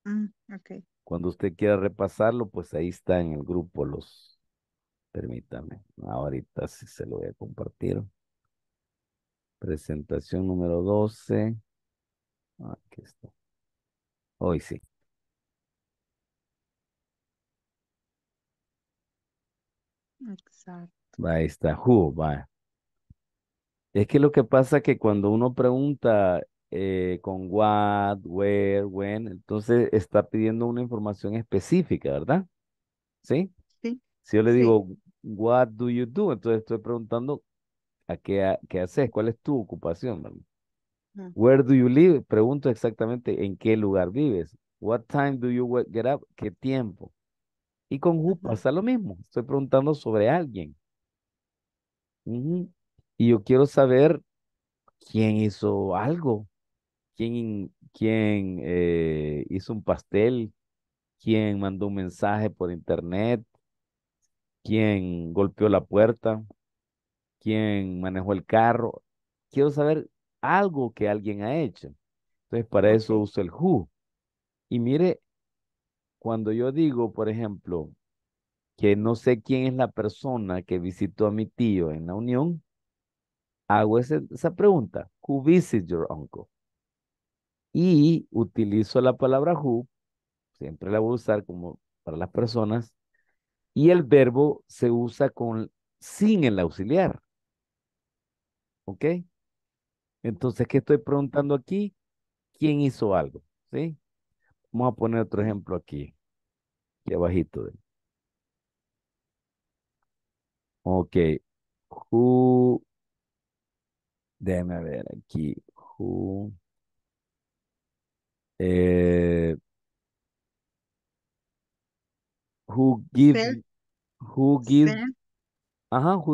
Mm, okay. Cuando usted quiera repasarlo, pues ahí está en el grupo los... Permítame, ahorita sí se lo voy a compartir. Presentación número 12. Aquí está. Hoy sí. Exacto. Ahí está, who, va. Es que lo que pasa es que cuando uno pregunta eh, con what, where, when. Entonces está pidiendo una información específica, ¿verdad? ¿Sí? Sí. Si yo le digo, what do you do? Entonces estoy preguntando a qué, qué haces, cuál es tu ocupación, Where do you live? Pregunto exactamente en qué lugar vives. What time do you get up? ¿Qué tiempo? Y con who pasa lo mismo. Estoy preguntando sobre alguien. Y yo quiero saber quién hizo algo quién, eh, hizo un pastel, quién mandó un mensaje por internet, quién golpeó la puerta, quién manejó el carro. Quiero saber algo que alguien ha hecho. Entonces, para eso uso el who. Y mire, cuando yo digo, por ejemplo, que no sé quién es la persona que visitó a mi tío en la unión, hago esa pregunta. Who visited your uncle? Y utilizo la palabra who, siempre la voy a usar como para las personas, y el verbo se usa con sin el auxiliar. ¿Ok? Entonces, ¿qué estoy preguntando aquí? ¿Quién hizo algo? ¿Sí? Vamos a poner otro ejemplo aquí, aquí abajito. Ok. Who... Déjame ver aquí. Who... Eh, who give, who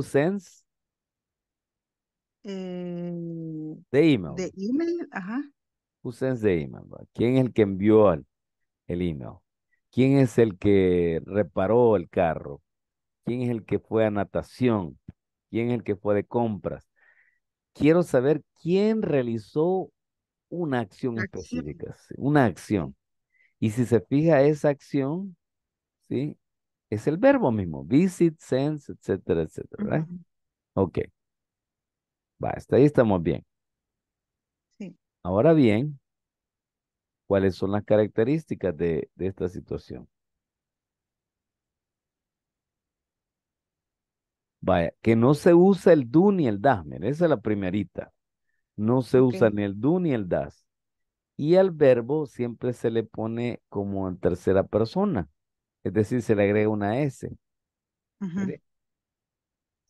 sends the email. email, ¿Quién es el que envió el, el email? ¿Quién es el que reparó el carro? ¿Quién es el que fue a natación? ¿Quién es el que fue de compras? Quiero saber quién realizó una acción, específica, una acción. Y si se fija esa acción, ¿sí? Es el verbo mismo, visit, sense, etcétera, etcétera, Ok. Va, hasta ahí estamos bien. Sí. Ahora bien, ¿cuáles son las características de, esta situación? Vaya, que no se usa el do ni el miren, esa es la primerita. No se usa ni el do ni el das. Y al verbo siempre se le pone como en tercera persona. Es decir, se le agrega una S.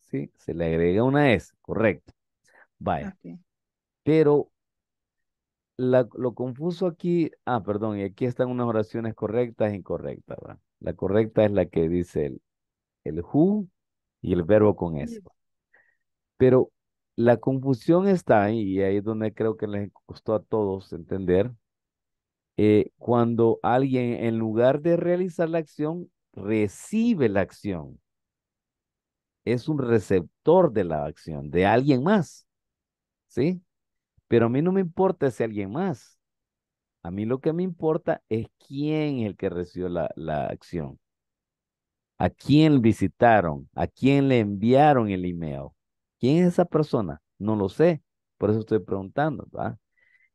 Sí, se le agrega una S, correcto. Vaya. Pero lo confuso aquí, ah, perdón, y aquí están unas oraciones correctas e incorrectas, La correcta es la que dice el, el who y el verbo con S. Pero la confusión está, ahí y ahí es donde creo que les costó a todos entender, eh, cuando alguien en lugar de realizar la acción, recibe la acción. Es un receptor de la acción, de alguien más. ¿Sí? Pero a mí no me importa si alguien más. A mí lo que me importa es quién es el que recibió la, la acción. A quién visitaron, a quién le enviaron el email ¿Quién es esa persona? No lo sé, por eso estoy preguntando, ¿va?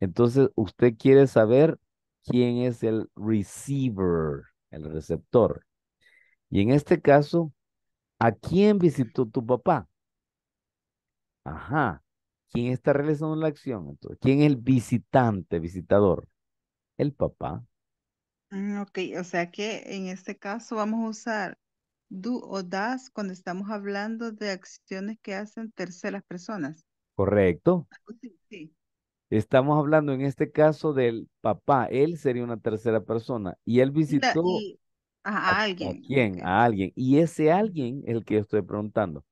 Entonces, usted quiere saber quién es el receiver, el receptor. Y en este caso, ¿a quién visitó tu papá? Ajá. ¿Quién está realizando la acción? ¿quién es el visitante, visitador? El papá. Mm, ok, o sea que en este caso vamos a usar do o das cuando estamos hablando de acciones que hacen terceras personas. Correcto. Sí, Estamos hablando en este caso del papá. Él sería una tercera persona y él visitó a, alguien. ¿A quién? A alguien. Y ese alguien es el que estoy preguntando.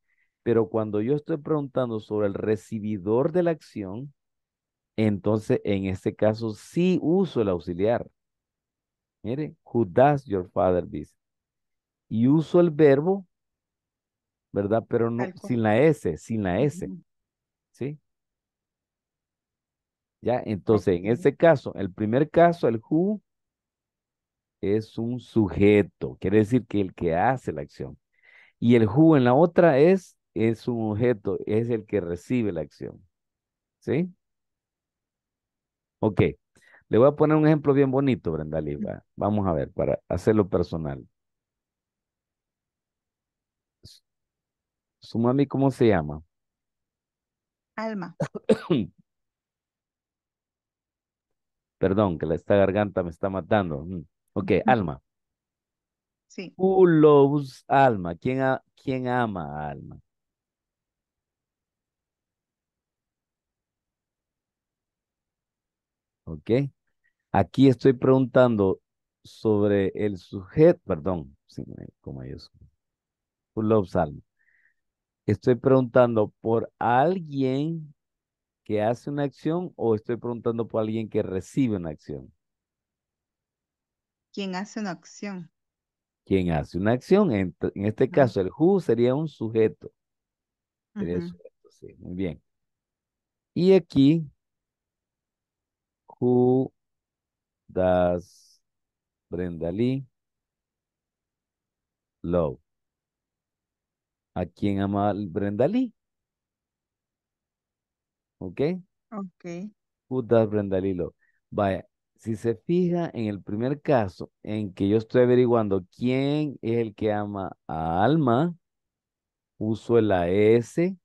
Pero cuando yo estoy preguntando sobre el recibidor de la acción, entonces en este caso sí uso el auxiliar. Mire, who does your father visit y uso el verbo, ¿verdad? Pero no, sin la S, sin la S. ¿Sí? Ya, entonces, en este caso, el primer caso, el who, es un sujeto, quiere decir que el que hace la acción. Y el who en la otra es, es un objeto, es el que recibe la acción. ¿Sí? Ok. Le voy a poner un ejemplo bien bonito, Brenda Liva. Vamos a ver, para hacerlo personal. ¿Su mami cómo se llama? Alma. (coughs) Perdón, que la, esta garganta me está matando. Mm. Ok, Alma. Sí. Who loves Alma? ¿Quién, quién ama Alma? Ok. Aquí estoy preguntando sobre el sujeto, perdón, sí, como ellos. Who loves Alma? Estoy preguntando por alguien que hace una acción o estoy preguntando por alguien que recibe una acción. ¿Quién hace una acción? ¿Quién hace una acción? En, este caso, el who sería un sujeto. Sería sujeto, sí, muy bien. Y aquí, who does Brenda Lee love? a quién ama Brenda Lee. ¿Ok? Ok. Who Brenda Lee Vaya, si se fija en el primer caso en que yo estoy averiguando quién es el que ama a Alma, uso la S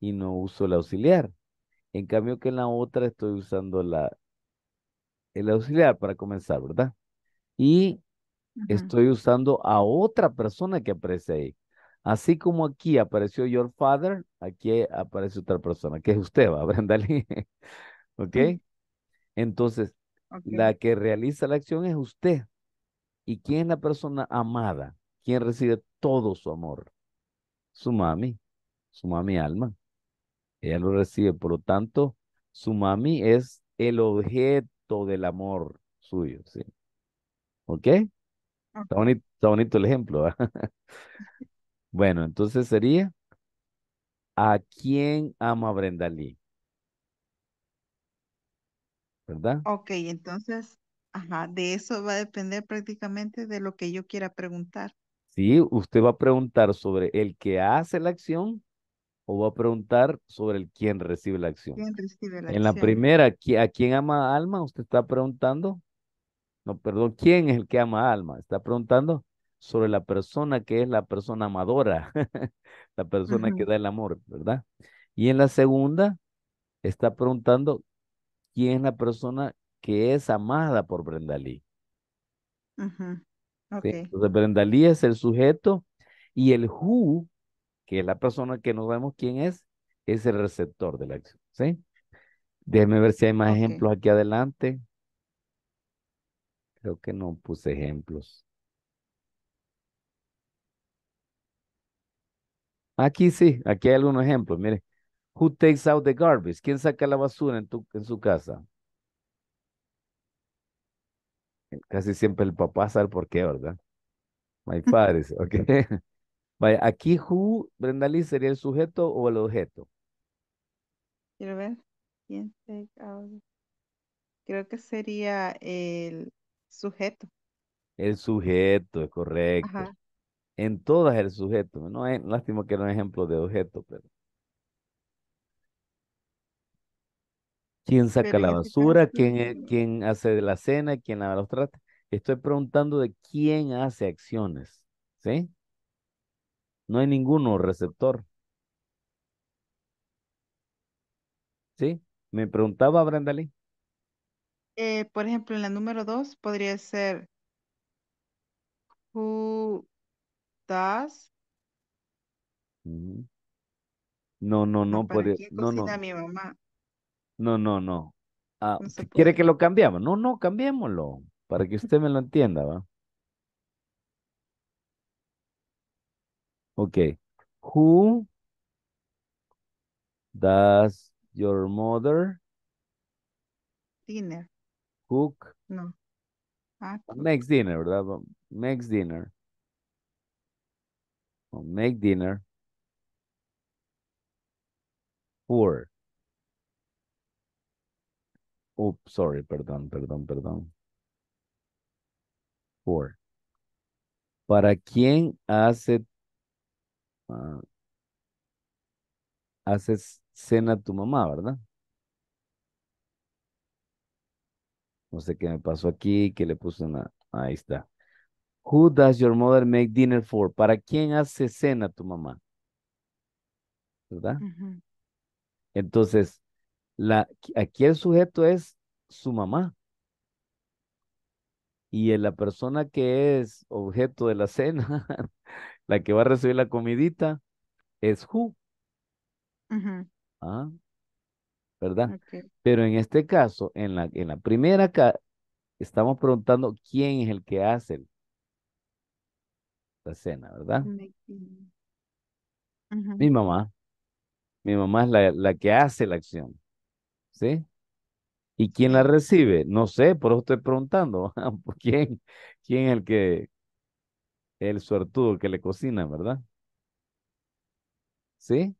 y no uso el auxiliar. En cambio que en la otra estoy usando la, el auxiliar para comenzar, ¿verdad? Y estoy usando a otra persona que aparece ahí. Así como aquí apareció your father, aquí aparece otra persona, que es usted, va, (laughs) Brenda ¿Ok? Entonces, la que realiza la acción es usted. ¿Y quién es la persona amada? ¿Quién recibe todo su amor? Su mami, su mami alma. Ella lo recibe, por lo tanto, su mami es el objeto del amor suyo, ¿sí? ¿Ok? Está bonito, el ejemplo. (laughs) Bueno, entonces sería, ¿a quién ama Brenda Lee? ¿Verdad? Ok, entonces, ajá, de eso va a depender prácticamente de lo que yo quiera preguntar. Sí, usted va a preguntar sobre el que hace la acción o va a preguntar sobre el quién recibe la acción. ¿Quién recibe la en la primera, ¿a quién ama alma? Usted está preguntando. No, perdón, ¿quién es el que ama alma? Está preguntando sobre la persona que es la persona amadora, (laughs) la persona que da el amor, ¿verdad? Y en la segunda está preguntando quién es la persona que es amada por Brendalí. Lee. entonces Brendalí es el sujeto y el who, que es la persona que no sabemos quién es, es el receptor de la acción, ¿sí? Déjenme ver si hay más ejemplos aquí adelante. Creo que no puse ejemplos. Aquí sí, aquí hay algunos ejemplos. Mire, who takes out the garbage? ¿Quién saca la basura en, tu, en su casa? Casi siempre el papá sabe por qué, ¿verdad? My (laughs) padres, ok. (laughs) Vaya, aquí who, Brenda Lee, sería el sujeto o el objeto. Quiero ver. ¿Quién take out? Creo que sería el sujeto. El sujeto, es correcto en todas el sujeto. No es, lástima que no un ejemplo de objeto, pero. ¿Quién saca la basura? ¿Quién, ¿Quién hace la cena? ¿Quién la los trastes? Estoy preguntando de quién hace acciones, ¿sí? No hay ninguno receptor. ¿Sí? Me preguntaba Brenda Lee. Eh, por ejemplo, en la número dos podría ser Mm. No, no, no, ¿Para puede, qué no, no. mi mamá? No, no, no. Ah, ¿quiere que lo cambiamos? No, no, cambiémoslo, para que usted me lo entienda, ¿va? Ok. Who does your mother dinner cook? No. Ah, Makes dinner, ¿verdad? Makes dinner o make dinner for. Oh, sorry, perdón, perdón, perdón. For. ¿Para quién hace, uh, haces cena tu mamá, verdad? No sé qué me pasó aquí, que le puse una... Ahí está. Who does your mother make dinner for? ¿Para quién hace cena tu mamá? ¿Verdad? Entonces, la, aquí el sujeto es su mamá. Y la persona que es objeto de la cena, (laughs) la que va a recibir la comidita, es who. Ah, ¿Verdad? Pero en este caso, en la, en la primera, estamos preguntando quién es el que hace el? Cena, ¿verdad? Mi mamá. Mi mamá es la, la, que hace la acción. ¿Sí? ¿Y quién la recibe? No sé, por eso estoy preguntando. (laughs) ¿Quién, quién es el que, el suertudo que le cocina, verdad? ¿Sí?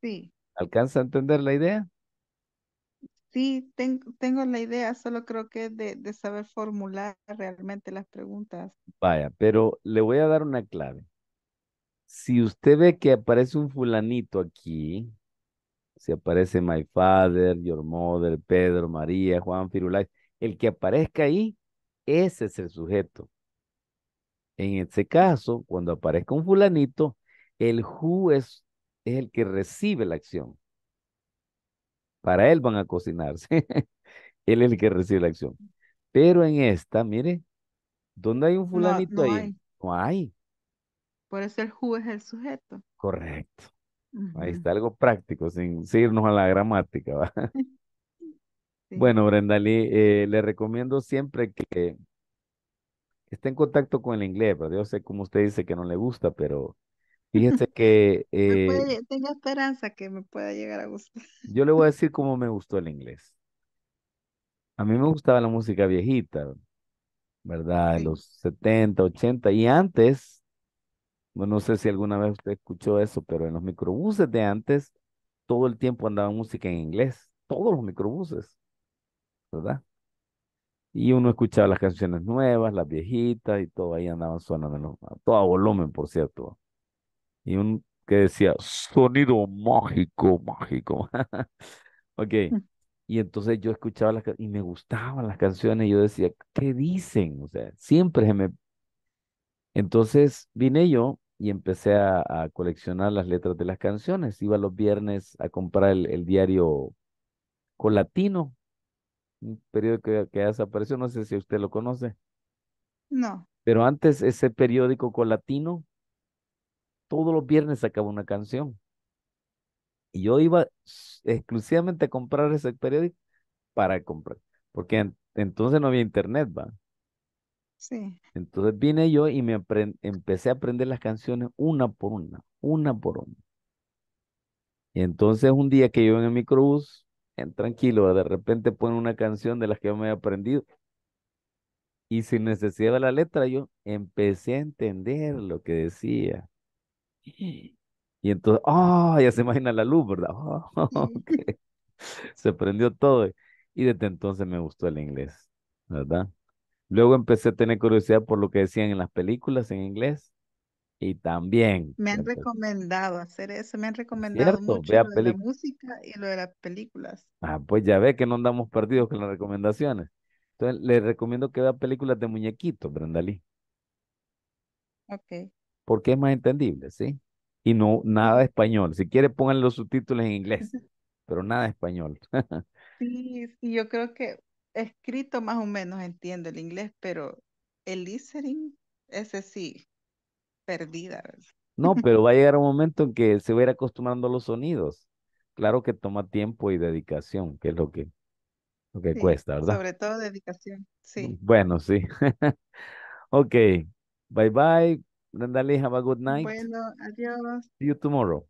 Sí. ¿Alcanza a entender la idea? Sí, tengo la idea, solo creo que de, de saber formular realmente las preguntas. Vaya, pero le voy a dar una clave. Si usted ve que aparece un fulanito aquí, si aparece my father, your mother, Pedro, María, Juan, Firulais, el que aparezca ahí, ese es el sujeto. En ese caso, cuando aparezca un fulanito, el who es, es el que recibe la acción. Para él van a cocinarse. (laughs) él es el que recibe la acción. Pero en esta, mire, ¿dónde hay un fulanito ahí? No hay. Por eso el juez es el sujeto. Correcto. Ahí está algo práctico, sin, seguirnos irnos a la gramática. (laughs) Bueno, Brenda eh, le recomiendo siempre que esté en contacto con el inglés, ¿verdad? Yo sé cómo usted dice que no le gusta, pero Fíjese que (laughs) eh, tengo esperanza que me pueda llegar a gustar. yo le voy a (laughs) decir cómo me gustó el inglés. A mí me gustaba la música viejita, ¿verdad? en Los 70, 80 y antes, bueno, no sé si alguna vez usted escuchó eso, pero en los microbuses de antes, todo el tiempo andaba música en inglés, todos los microbuses, ¿verdad? Y uno escuchaba las canciones nuevas, las viejitas y todo ahí andaban sonando, a todo volumen, por cierto y un que decía sonido mágico, mágico. (laughs) ok. Mm. Y entonces yo escuchaba las y me gustaban las canciones y yo decía, ¿qué dicen? O sea, siempre me... Entonces vine yo y empecé a, coleccionar las letras de las canciones. Iba los viernes a comprar el, el diario Colatino, un periódico que, que desapareció, no sé si usted lo conoce. No. Pero antes ese periódico Colatino todos los viernes sacaba una canción. Y yo iba exclusivamente a comprar ese periódico para comprar, porque entonces no había internet, ¿va? Sí. Entonces vine yo y me empecé a aprender las canciones una por una, una por una. Y entonces un día que yo en el cruz, en, tranquilo, de repente ponen una canción de las que yo me había aprendido. Y sin necesidad de la letra, yo empecé a entender lo que decía. Y entonces, ah, ya se imagina la luz, ¿verdad? Ah, (laughs) (laughs) se prendió todo. Y desde entonces me gustó el inglés, ¿verdad? Luego empecé a tener curiosidad por lo que decían en las películas en inglés. Y también. Me han recomendado hacer eso, me han recomendado mucho la música y lo de las películas. Ah, pues ya ve que no andamos perdidos con las recomendaciones. Entonces, le recomiendo que vea películas de muñequitos, Brendali. Ok porque es más entendible, ¿sí? Y no nada español. Si quiere, pongan los subtítulos en inglés, (laughs) pero nada español. (laughs) sí, sí, yo creo que escrito más o menos entiendo el inglés, pero el listening, ese sí, perdida. No, pero va a (laughs) llegar un momento en que se va a ir acostumbrando a los sonidos. Claro que toma tiempo y dedicación, que es lo que, que cuesta, ¿verdad? Sobre todo dedicación, sí. Bueno, sí. ok, bye bye. Then, have a good night. Bueno, adiós. See you tomorrow.